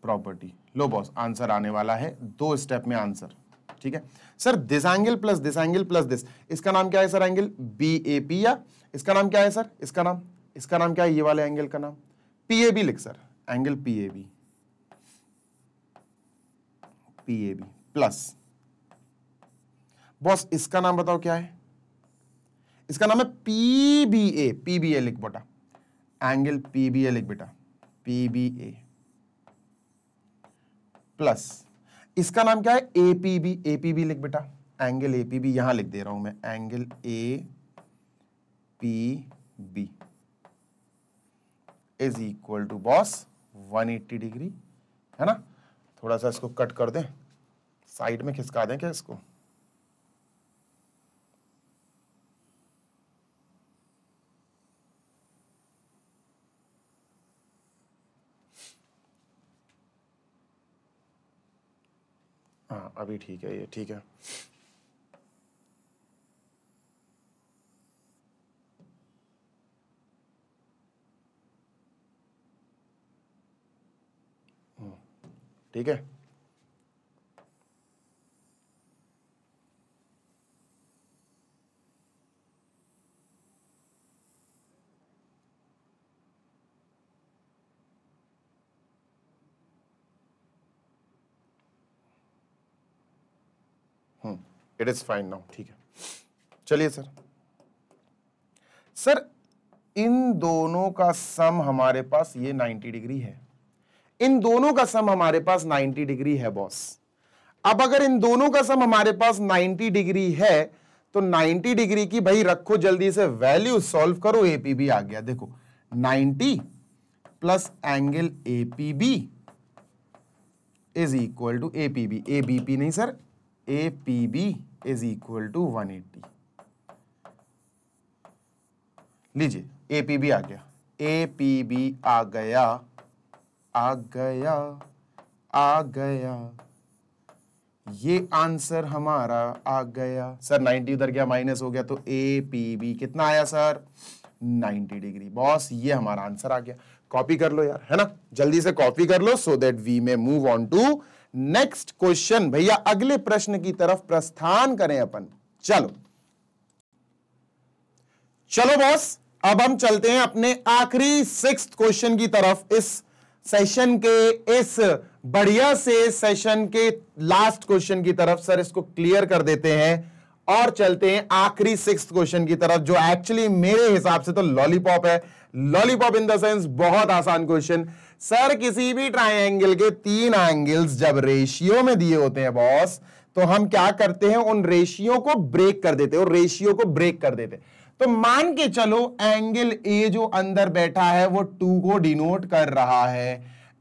property लो बॉस आंसर आने वाला है दो स्टेप में आंसर ठीक है sir this angle plus this angle plus this इसका नाम क्या है sir angle B A P या इसका नाम क्या है सर इसका नाम इसका नाम क्या है ये वाले एंगल का नाम पीएबी लिख sir angle PAB PAB plus boss इसका नाम बताओ क्या है इसका नाम है पीबीए पीबीए लिख बेटा एंगल पीबीए लिख बेटा पीबीए प्लस इसका नाम क्या है एपीबी एपीबी लिख बेटा एंगल एपीबी यहां लिख दे रहा हूं मैं angle A P B is equal to boss 180 degree है ना थोड़ा सा इसको कट कर दें साइड में खिसका दें क्या इसको हाँ अभी ठीक है ये ठीक है ठीक है इट इज फाइन नाउ ठीक है चलिए सर सर इन दोनों का सम हमारे पास ये 90 डिग्री है इन दोनों का सम हमारे पास 90 डिग्री है बॉस अब अगर इन दोनों का सम हमारे पास 90 डिग्री है तो 90 डिग्री की भाई रखो जल्दी से वैल्यू सॉल्व करो एपीबी आ गया देखो 90 प्लस angle APB is equal to APB ABP नहीं sir APB is equal to 180 लीजिए एपीबी आ गया एपीबी आ गया आ गया आ गया ये आंसर हमारा आ गया सर 90 उधर गया माइनस हो गया तो ए पी बी कितना आया सर 90 डिग्री बॉस ये हमारा आंसर आ गया कॉपी कर लो यार है ना जल्दी से कॉपी कर लो so that we may move on to next question भैया अगले प्रश्न की तरफ प्रस्थान करें अपन चलो चलो बॉस अब हम चलते हैं अपने आखिरी सिक्स क्वेश्चन की तरफ इस सेशन के इस बढ़िया से सेशन के लास्ट क्वेश्चन की तरफ सर इसको क्लियर कर देते हैं और चलते हैं आखिरी सिक्स क्वेश्चन की तरफ जो एक्चुअली मेरे हिसाब से तो लॉलीपॉप है लॉलीपॉप इन द सेंस बहुत आसान क्वेश्चन सर किसी भी ट्राइंगल के तीन एंगल्स जब रेशियो में दिए होते हैं बॉस तो हम क्या करते हैं उन रेशियो को ब्रेक कर देते हैं और रेशियो को ब्रेक कर देते हैं तो मान के चलो एंगल ए जो अंदर बैठा है वो टू को डिनोट कर रहा है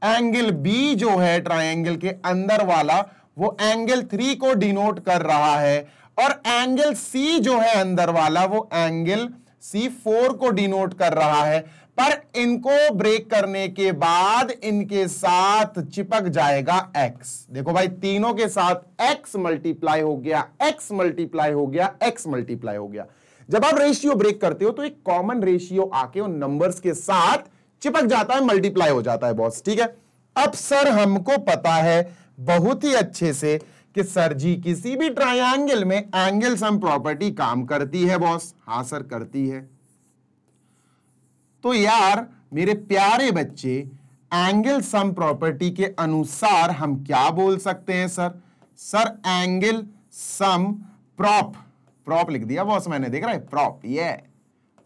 एंगल बी जो है ट्राइंगल के अंदर वाला वो एंगल थ्री को डिनोट कर रहा है और एंगल सी जो है अंदर वाला वो एंगल सी फोर को डिनोट कर रहा है पर इनको ब्रेक करने के बाद इनके साथ चिपक जाएगा एक्स देखो भाई तीनों के साथ एक्स मल्टीप्लाई हो गया एक्स मल्टीप्लाई हो गया एक्स मल्टीप्लाई हो गया जब आप रेशियो ब्रेक करते हो तो एक कॉमन रेशियो आके उन नंबर्स के साथ चिपक जाता है मल्टीप्लाई हो जाता है बॉस ठीक है अब सर हमको पता है बहुत ही अच्छे से कि सर जी किसी भी ट्रायंगल में एंगल सम प्रॉपर्टी काम करती है बॉस हाँ सर करती है तो यार मेरे प्यारे बच्चे एंगल सम प्रॉपर्टी के अनुसार हम क्या बोल सकते हैं sir sir angle sum prop prop लिख दिया बॉस मैंने देख रहा है प्रॉप ये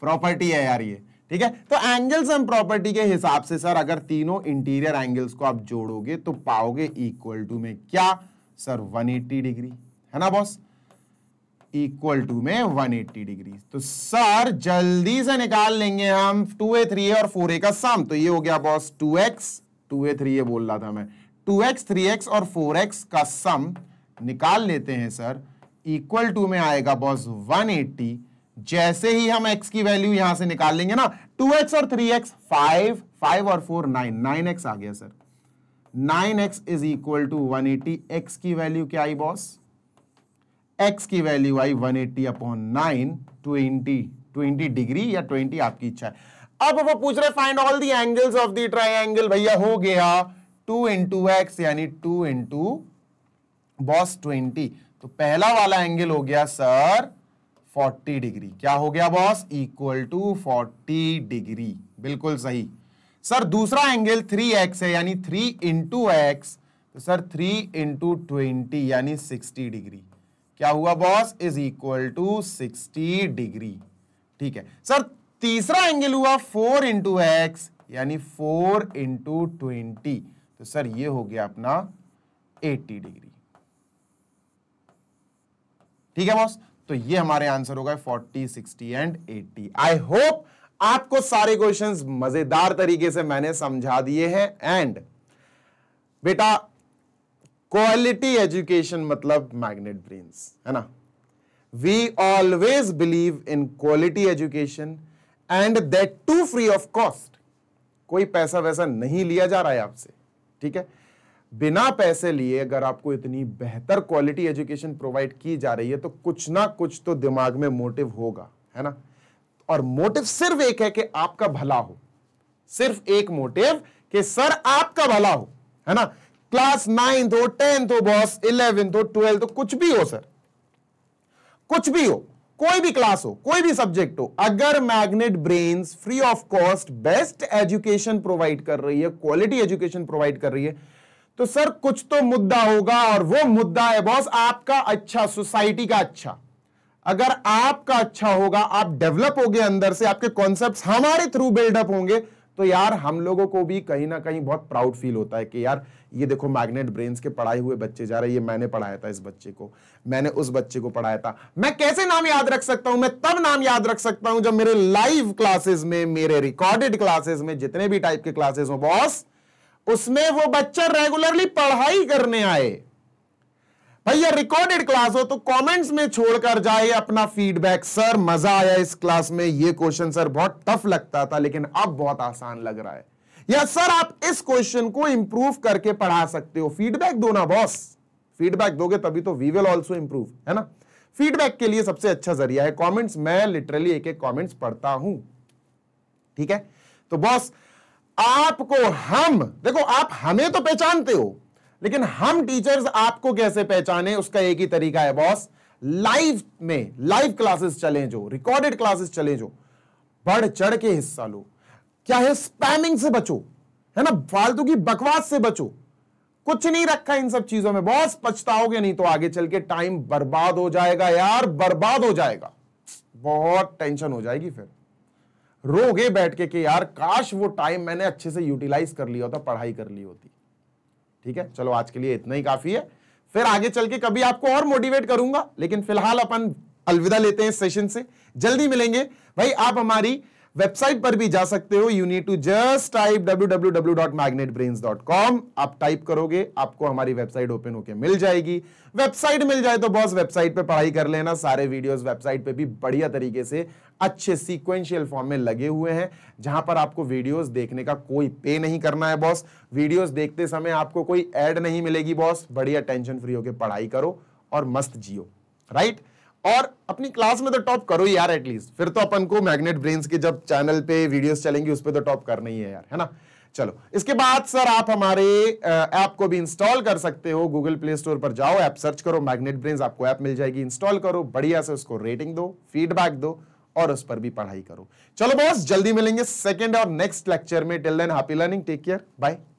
प्रॉपर्टी है यार ये ठीक है तो एंगल्स एंड प्रॉपर्टी के हिसाब से सर अगर तीनों इंटीरियर एंगल्स को आप जोड़ोगे तो पाओगे इक्वल टू में क्या सर 180 डिग्री है ना बॉस इक्वल टू में 180 डिग्री तो सर जल्दी से निकाल लेंगे हम 2a 3a और 4a का सम तो ये हो गया बॉस 2x 2a 3a बोल रहा था मैं 2x 3x और 4x का सम निकाल लेते हैं सर इक्वल टू में आएगा बॉस 180 जैसे ही हम x की वैल्यू यहां से निकाल लेंगे ना 2x और 3x 5 5 और 4 9 9x आ गया sir 9x is equal to 180 x की वैल्यू क्या आई बॉस x की वैल्यू आई 180 eighty upon nine twenty twenty degree या ट्वेंटी आपकी इच्छा है अब वो पूछ रहे find all the angles of the triangle भैया हो गया टू इंटू एक्स यानी टू इंटू बॉस ट्वेंटी तो पहला वाला एंगल हो गया सर 40 डिग्री क्या हो गया बॉस इक्वल टू 40 डिग्री बिल्कुल सही सर दूसरा एंगल 3x है यानी 3 इंटू एक्स तो सर 3 इंटू ट्वेंटी यानी 60 डिग्री क्या हुआ boss is equal to 60 degree ठीक है सर तीसरा एंगल हुआ 4 इंटू एक्स यानी 4 इंटू ट्वेंटी तो सर ये हो गया अपना 80 डिग्री ठीक है बॉस तो ये हमारे आंसर होगा 40, 60 एंड 80। आई होप आपको सारे क्वेश्चंस मजेदार तरीके से मैंने समझा दिए हैं एंड बेटा क्वालिटी एजुकेशन मतलब मैग्नेट ब्रेन्स है ना we always believe in quality education and that too free of cost कोई पैसा वैसा नहीं लिया जा रहा है आपसे ठीक है बिना पैसे लिए अगर आपको इतनी बेहतर क्वालिटी एजुकेशन प्रोवाइड की जा रही है तो कुछ ना कुछ तो दिमाग में मोटिव होगा है ना और मोटिव सिर्फ एक है कि आपका भला हो सिर्फ एक मोटिव कि सर आपका भला हो है ना क्लास नाइन्थ हो टेंथ हो बॉस इलेवेंथ हो ट्वेल्थ हो कुछ भी हो सर कुछ भी हो कोई भी क्लास हो कोई भी सब्जेक्ट हो अगर magnet brains free of cost best education provide कर रही है क्वालिटी एजुकेशन प्रोवाइड कर रही है तो सर कुछ तो मुद्दा होगा और वो मुद्दा है बॉस आपका अच्छा सोसाइटी का अच्छा अगर आपका अच्छा होगा आप डेवलप होगे अंदर से आपके कॉन्सेप्ट हमारे थ्रू बिल्डअप होंगे तो यार हम लोगों को भी कहीं ना कहीं बहुत प्राउड फील होता है कि यार ये देखो मैग्नेट ब्रेन्स के पढ़ाए हुए बच्चे जा रहे हैं ये मैंने पढ़ाया था इस बच्चे को मैंने उस बच्चे को पढ़ाया था मैं कैसे नाम याद रख सकता हूं मैं तब नाम याद रख सकता हूं जब मेरे लाइव क्लासेस में मेरे रिकॉर्डेड क्लासेस में जितने भी टाइप के क्लासेस हो बॉस उसमें वो बच्चा रेगुलरली पढ़ाई करने आए भैया रिकॉर्डेड क्लास हो तो कमेंट्स में छोड़कर जाए अपना फीडबैक सर मजा आया इस क्लास में ये क्वेश्चन सर बहुत टफ लगता था लेकिन अब बहुत आसान लग रहा है या सर आप इस क्वेश्चन को इंप्रूव करके पढ़ा सकते हो फीडबैक दो ना बॉस फीडबैक दोगे तभी तो वी विल ऑल्सो इंप्रूव है ना फीडबैक के लिए सबसे अच्छा जरिया है कॉमेंट्स मैं लिटरली एक एक कॉमेंट्स पढ़ता हूं ठीक है तो बॉस आपको हम देखो आप हमें तो पहचानते हो लेकिन हम टीचर्स आपको कैसे पहचाने उसका एक ही तरीका है बॉस लाइव में लाइव क्लासेस चले जो रिकॉर्डेड क्लासेस चले जो बढ़ चढ़ के हिस्सा लो क्या है स्पैमिंग से बचो है ना फालतू की बकवास से बचो कुछ नहीं रखा इन सब चीजों में बॉस पछताओगे नहीं तो आगे चल के टाइम बर्बाद हो जाएगा यार बर्बाद हो जाएगा बहुत टेंशन हो जाएगी फिर रोगे बैठ के कि यार काश वो टाइम मैंने अच्छे से यूटिलाइज कर लिया होता पढ़ाई कर ली होती ठीक है चलो आज के लिए इतना ही काफी है फिर आगे चल के कभी आपको और मोटिवेट करूंगा लेकिन फिलहाल अपन अलविदा लेते हैं सेशन से जल्दी मिलेंगे भाई आप हमारी वेबसाइट पर भी जा सकते हो you need to just type www.magnetbrains.com आप टाइप करोगे आपको हमारी वेबसाइट ओपन होकर मिल जाएगी वेबसाइट मिल जाए तो बॉस वेबसाइट पे पढ़ाई कर लेना सारे वीडियोस वेबसाइट पे भी बढ़िया तरीके से अच्छे सीक्वेंशियल फॉर्म में लगे हुए हैं जहां पर आपको वीडियोस देखने का कोई पे नहीं करना है बॉस वीडियोस देखते समय आपको कोई एड नहीं मिलेगी बॉस बढ़िया टेंशन फ्री होकर पढ़ाई करो और मस्त जियो राइट और अपनी क्लास में तो टॉप करो यार एटलीस्ट फिर तो अपन को मैग्नेट ब्रेन्स के जब चैनल पे वीडियोस चलेंगे उस पर तो टॉप करना ही है यार है ना चलो इसके बाद सर आप हमारे ऐप को भी इंस्टॉल कर सकते हो गूगल प्ले स्टोर पर जाओ ऐप सर्च करो मैग्नेट ब्रेन्स आपको ऐप मिल जाएगी इंस्टॉल करो बढ़िया से उसको रेटिंग दो फीडबैक दो और उस पर भी पढ़ाई करो चलो बॉस जल्दी मिलेंगे सेकेंड और नेक्स्ट लेक्चर में till then happy learning take care bye